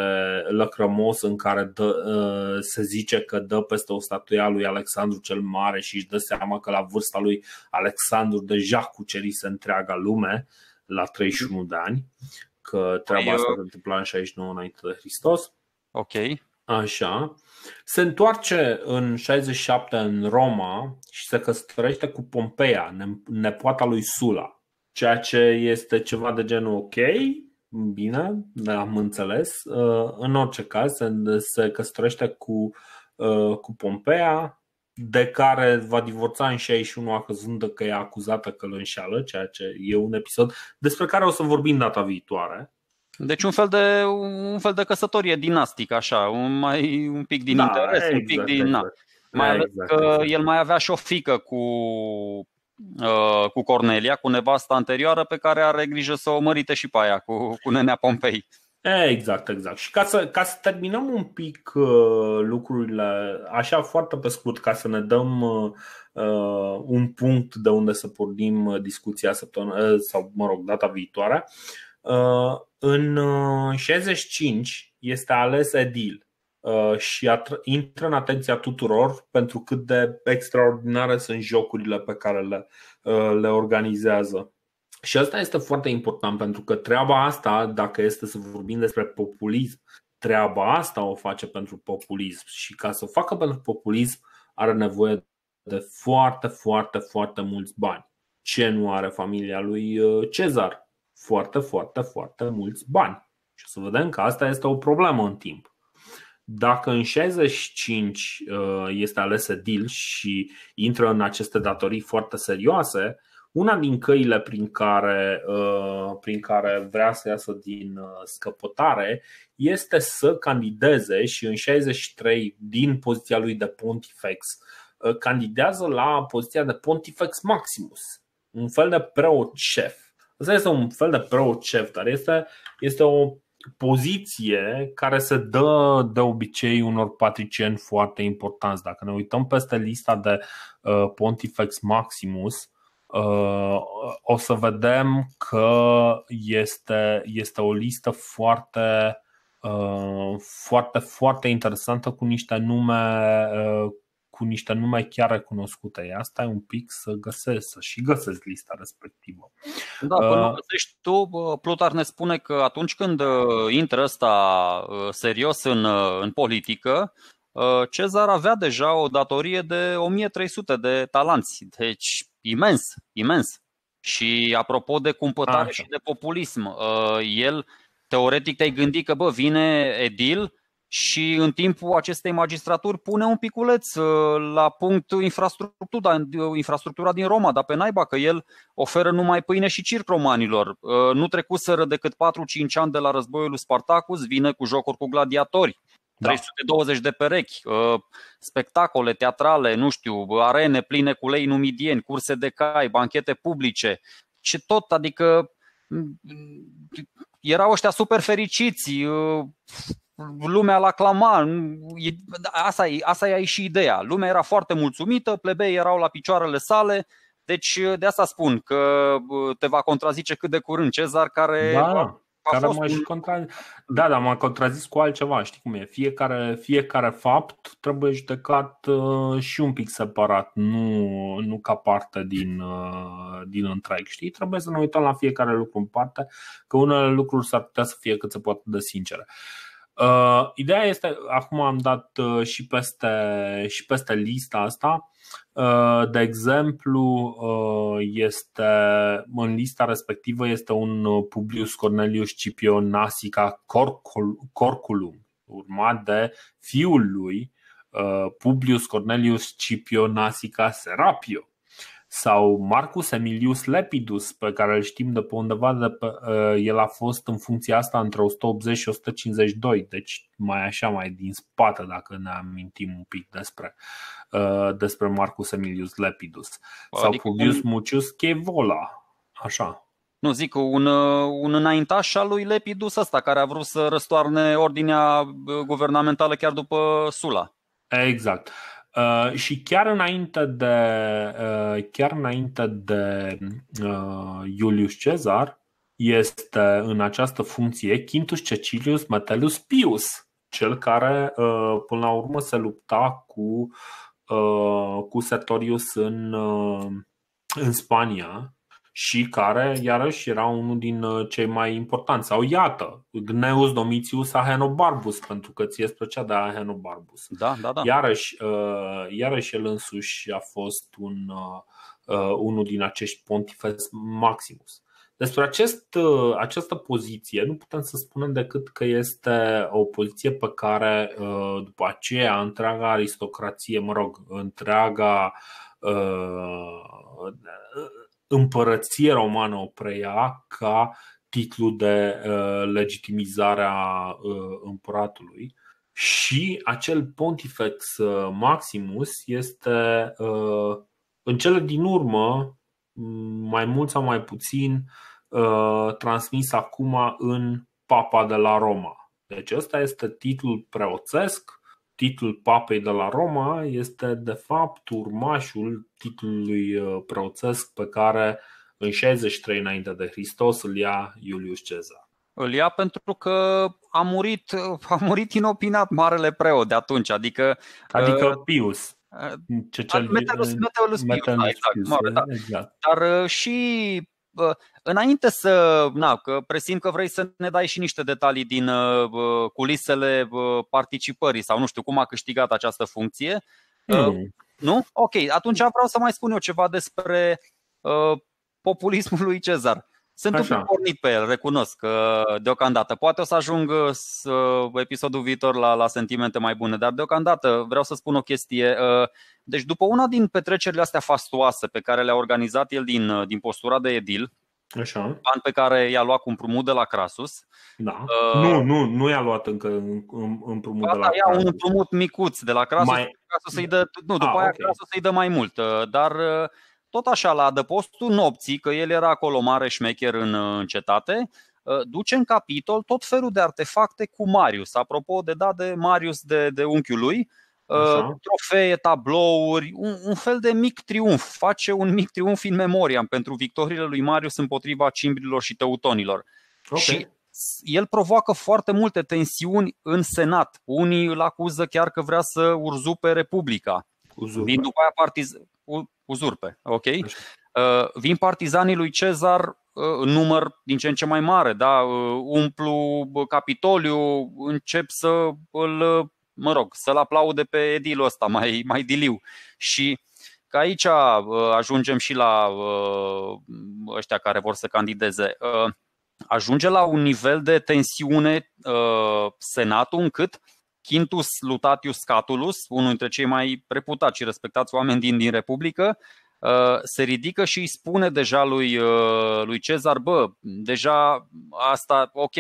Speaker 1: lăcrămos în care dă, uh, se zice că dă peste o statuie a lui Alexandru cel Mare și își dă seama că la vârsta lui Alexandru deja cucerise întreaga lume la 31 de ani, că treaba păi, asta se întâmpla în 69 înainte de Hristos. Ok. Așa. Se întoarce în 67 în Roma și se căsătorește cu Pompeia, nepoata lui Sula, ceea ce este ceva de genul ok, bine, dar am înțeles. Uh, în orice caz, se, se căsătorește cu, uh, cu Pompeia, de care va divorța în 61 acuzând că e acuzată că îl înșală, ceea ce e un episod despre care o să vorbim data viitoare.
Speaker 2: Deci un fel de, un fel de căsătorie dinastică, așa, un, mai, un pic din da, interes, exact, un pic exact, din... Exact. Na. Mai exact, că exact. el mai avea și o fică cu Uh, cu Cornelia, cu nevasta anterioară pe care are grijă să o mărite și pe aia cu, cu nenea Pompei. Exact, exact.
Speaker 1: Și ca să, ca să terminăm un pic uh, lucrurile așa foarte pe scurt, ca să ne dăm uh, un punct de unde să pornim uh, discuția uh, sau mă rog, data viitoare, uh, în 65 uh, este ales Edil Uh, și intră în atenția tuturor pentru cât de extraordinare sunt jocurile pe care le, uh, le organizează. Și asta este foarte important pentru că treaba asta, dacă este să vorbim despre populism, treaba asta o face pentru populism și ca să o facă pentru populism are nevoie de foarte, foarte, foarte mulți bani. Ce nu are familia lui uh, Cezar? Foarte, foarte, foarte mulți bani. Și o să vedem că asta este o problemă în timp. Dacă în 65 uh, este alesă deal și intră în aceste datorii foarte serioase, una din căile prin care, uh, prin care vrea să iasă din uh, scăpătare este să candideze și în 63 din poziția lui de pontifex candidează la poziția de pontifex maximus, un fel de preot șef. Asta este un fel de preot șef, dar este, este o poziție care se dă de obicei unor patricieni foarte importanți. Dacă ne uităm peste lista de uh, Pontifex Maximus, uh, o să vedem că este, este o listă foarte uh, foarte, foarte interesantă cu niște nume cu niște nume chiar recunoscute. Ia e un pic să găsesc, să și găsesc lista respectivă. Da, păi uh, până
Speaker 2: găsești tu, Plutar ne spune că atunci când uh, intră ăsta uh, serios în, uh, în politică, Cezar avea deja o datorie de 1300 de talanți, deci imens, imens. Și apropo de cumpătare Așa. și de populism, el teoretic te-ai gândit că bă, vine Edil, și în timpul acestei magistraturi pune un piculeț uh, la punct infrastructura, uh, infrastructura din Roma, dar pe naiba că el oferă numai pâine și circ romanilor. Uh, nu trecuseră decât 4-5 ani de la războiul lui Spartacus, vine cu jocuri cu gladiatori. Da. 320 de perechi, spectacole teatrale, nu știu, arene pline cu lei numidieni, curse de cai, banchete publice, ce tot, adică mm, erau ăștia super fericiți, lumea l aclama. Asta, asta e și ideea. Lumea era foarte mulțumită, plebei erau la picioarele sale, deci de asta spun că te va contrazice cât de curând Cezar, care da, a,
Speaker 1: a care fost și contra... Da, dar m-a contrazis cu altceva, știi cum e. Fiecare, fiecare fapt trebuie judecat uh, și un pic separat, nu, nu ca parte din, uh, din întreg, știi? Trebuie să ne uităm la fiecare lucru în parte, că unele lucruri s-ar putea să fie cât se poate de sincere. Uh, Uh, ideea este, acum am dat uh, și, peste, și peste lista asta. Uh, de exemplu, uh, este în lista respectivă este un uh, Publius Cornelius Scipio Nasica Corcul, Corculum, urmat de fiul lui, uh, Publius Cornelius Scipio Nasica Serapio sau Marcus Emilius Lepidus, pe care îl știm de pe undeva, de pe, uh, el a fost în funcția asta între 180 și 152, deci mai așa, mai din spate, dacă ne amintim un pic despre, uh, despre Marcus Emilius Lepidus. Sau adică Publius un... Mucius Chevola, așa.
Speaker 2: Nu, zic, un, uh, un înaintaș al lui Lepidus ăsta, care a vrut să răstoarne ordinea guvernamentală chiar după Sula.
Speaker 1: Exact. Uh, și chiar înainte de, uh, chiar înainte de uh, Iulius Cezar, este în această funcție Quintus Cecilius Metellus Pius, cel care uh, până la urmă se lupta cu, uh, cu Sertorius în, în Spania și care, iarăși, era unul din uh, cei mai importanți. Sau iată, Gneus Domitius Ahenobarbus, pentru că ți este plăcea de Ahenobarbus. Da, da, da. Iarăși, uh, iarăși el însuși a fost un, uh, unul din acești pontifes maximus. Despre acest, această poziție nu putem să spunem decât că este o poziție pe care după aceea întreaga aristocrație, mă rog, întreaga uh, împărăție romană o preia ca titlu de uh, legitimizare a uh, împăratului și acel pontifex uh, maximus este în cele din urmă, mm, mai mult sau mai puțin, transmis acum în Papa de la Roma. Deci ăsta este titlul preoțesc titlul papei de la Roma este de fapt urmașul titlului uh, preoțesc pe care în 63 înainte de Hristos îl ia Iulius Cezar.
Speaker 2: Îl ia pentru că a murit, a murit inopinat marele preot de atunci, adică... Adică uh, Pius. Uh, ce, ce Metelus, Metelus Pius, da, exact, Pius, da. exact. Dar uh, și înainte să, na, că presim că vrei să ne dai și niște detalii din uh, culisele participării sau nu știu cum a câștigat această funcție. Mm. Nu? Ok, atunci vreau să mai spun eu ceva despre uh, populismul lui Cezar. Sunt Așa. un pic pornit pe el, recunosc că deocamdată. Poate o să ajung să, episodul viitor la, la sentimente mai bune, dar deocamdată vreau să spun o chestie. Uh, deci după una din petrecerile astea fastoase pe care le-a organizat el din, uh, din postura de edil, Așa. Bani pe care i-a luat cu împrumut de la Crasus. Da. Uh, nu, nu, nu i-a luat încă împrumut de la Crasus. ia un împrumut micuț de la Crasus. Mai... Crasus îi dă, nu, după A, ah, aia okay. Crasus să-i dă mai mult. Uh, dar tot așa la adăpostul nopții, că el era acolo mare șmecher în, uh, în cetate, uh, duce în capitol tot felul de artefacte cu Marius. Apropo de da de Marius de, de unchiul lui, uh, Așa. trofee, tablouri, un, un fel de mic triumf. Face un mic triumf în memoria pentru victoriile lui Marius împotriva cimbrilor și teutonilor. Okay. Și el provoacă foarte multe tensiuni în Senat. Unii îl acuză chiar că vrea să urzupe Republica. Uzurpe. Vin după aia partiz... uzurpe, ok? Uh, vin partizanii lui Cezar uh, în număr din ce în ce mai mare, da? Uh, umplu Capitoliu, încep să îl, uh, mă rog, să-l aplaude pe edilul ăsta mai, mai diliu. Și că aici ajungem și la ăștia care vor să candideze. Ajunge la un nivel de tensiune senatul încât Quintus Lutatius Catulus, unul dintre cei mai reputați și respectați oameni din, din Republică, uh, se ridică și îi spune deja lui, uh, lui Cezar, bă, deja asta, ok,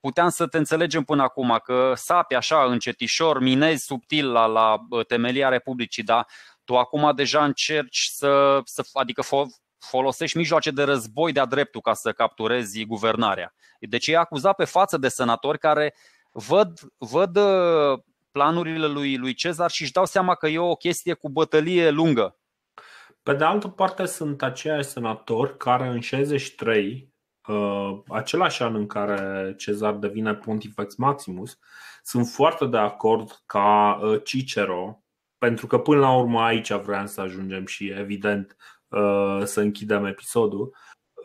Speaker 2: puteam să te înțelegem până acum că sapi așa încetișor, minezi subtil la, la uh, temelia Republicii, dar tu acum deja încerci să, să adică fo- folosești mijloace de război de-a dreptul ca să capturezi guvernarea. Deci e acuzat pe față de senatori care uh, văd, văd uh, planurile lui, lui Cezar și își dau seama că e o chestie cu bătălie lungă. Pe de altă parte, sunt aceiași senatori care în 63, uh, același an în
Speaker 1: care Cezar devine Pontifex Maximus, sunt foarte de acord ca uh, Cicero, pentru că până la urmă aici vreau să ajungem și evident să închidem episodul,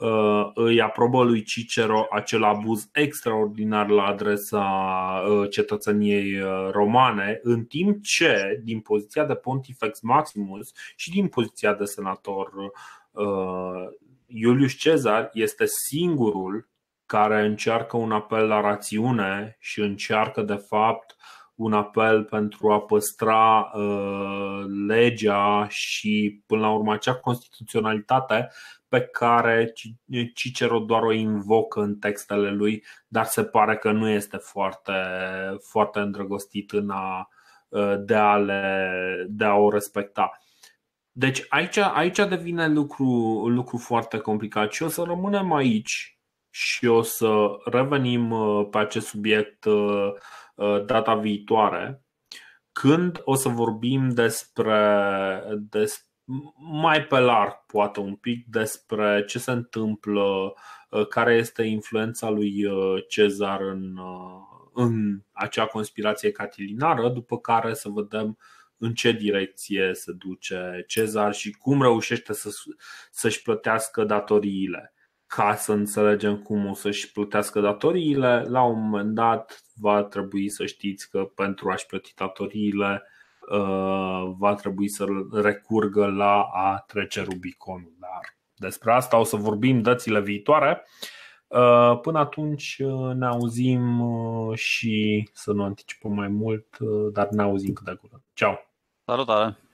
Speaker 1: Uh, îi aprobă lui Cicero acel abuz extraordinar la adresa uh, cetățeniei uh, romane, în timp ce, din poziția de Pontifex Maximus și din poziția de senator Iulius Cezar este singurul care încearcă un apel la rațiune și încearcă, de fapt, un apel pentru a păstra uh, legea și, până la urmă, acea constituționalitate pe care Cicero doar o invocă în textele lui, dar se pare că nu este foarte, foarte îndrăgostit în a, ă, de, a le, de a o respecta. Deci aici, aici devine lucru, lucru foarte complicat și o să rămânem aici și o să revenim ă, pe acest subiect ă, data viitoare, când o să vorbim despre, despre mai pe larg, poate un pic, despre ce se întâmplă, uh, care este influența lui uh, Cezar în, uh, în acea conspirație catilinară, după care să vedem în ce direcție se duce Cezar și cum reușește să, să-și plătească datoriile. Ca să înțelegem cum o să-și plătească datoriile, la un moment dat va trebui să știți că pentru a-și plăti datoriile Uh, va trebui să recurgă la a trece Rubiconul. Dar despre asta o să vorbim dățile viitoare. Uh, până atunci uh, ne auzim și să nu anticipăm mai mult, dar ne auzim cât de curând. Ceau!
Speaker 2: Salutare!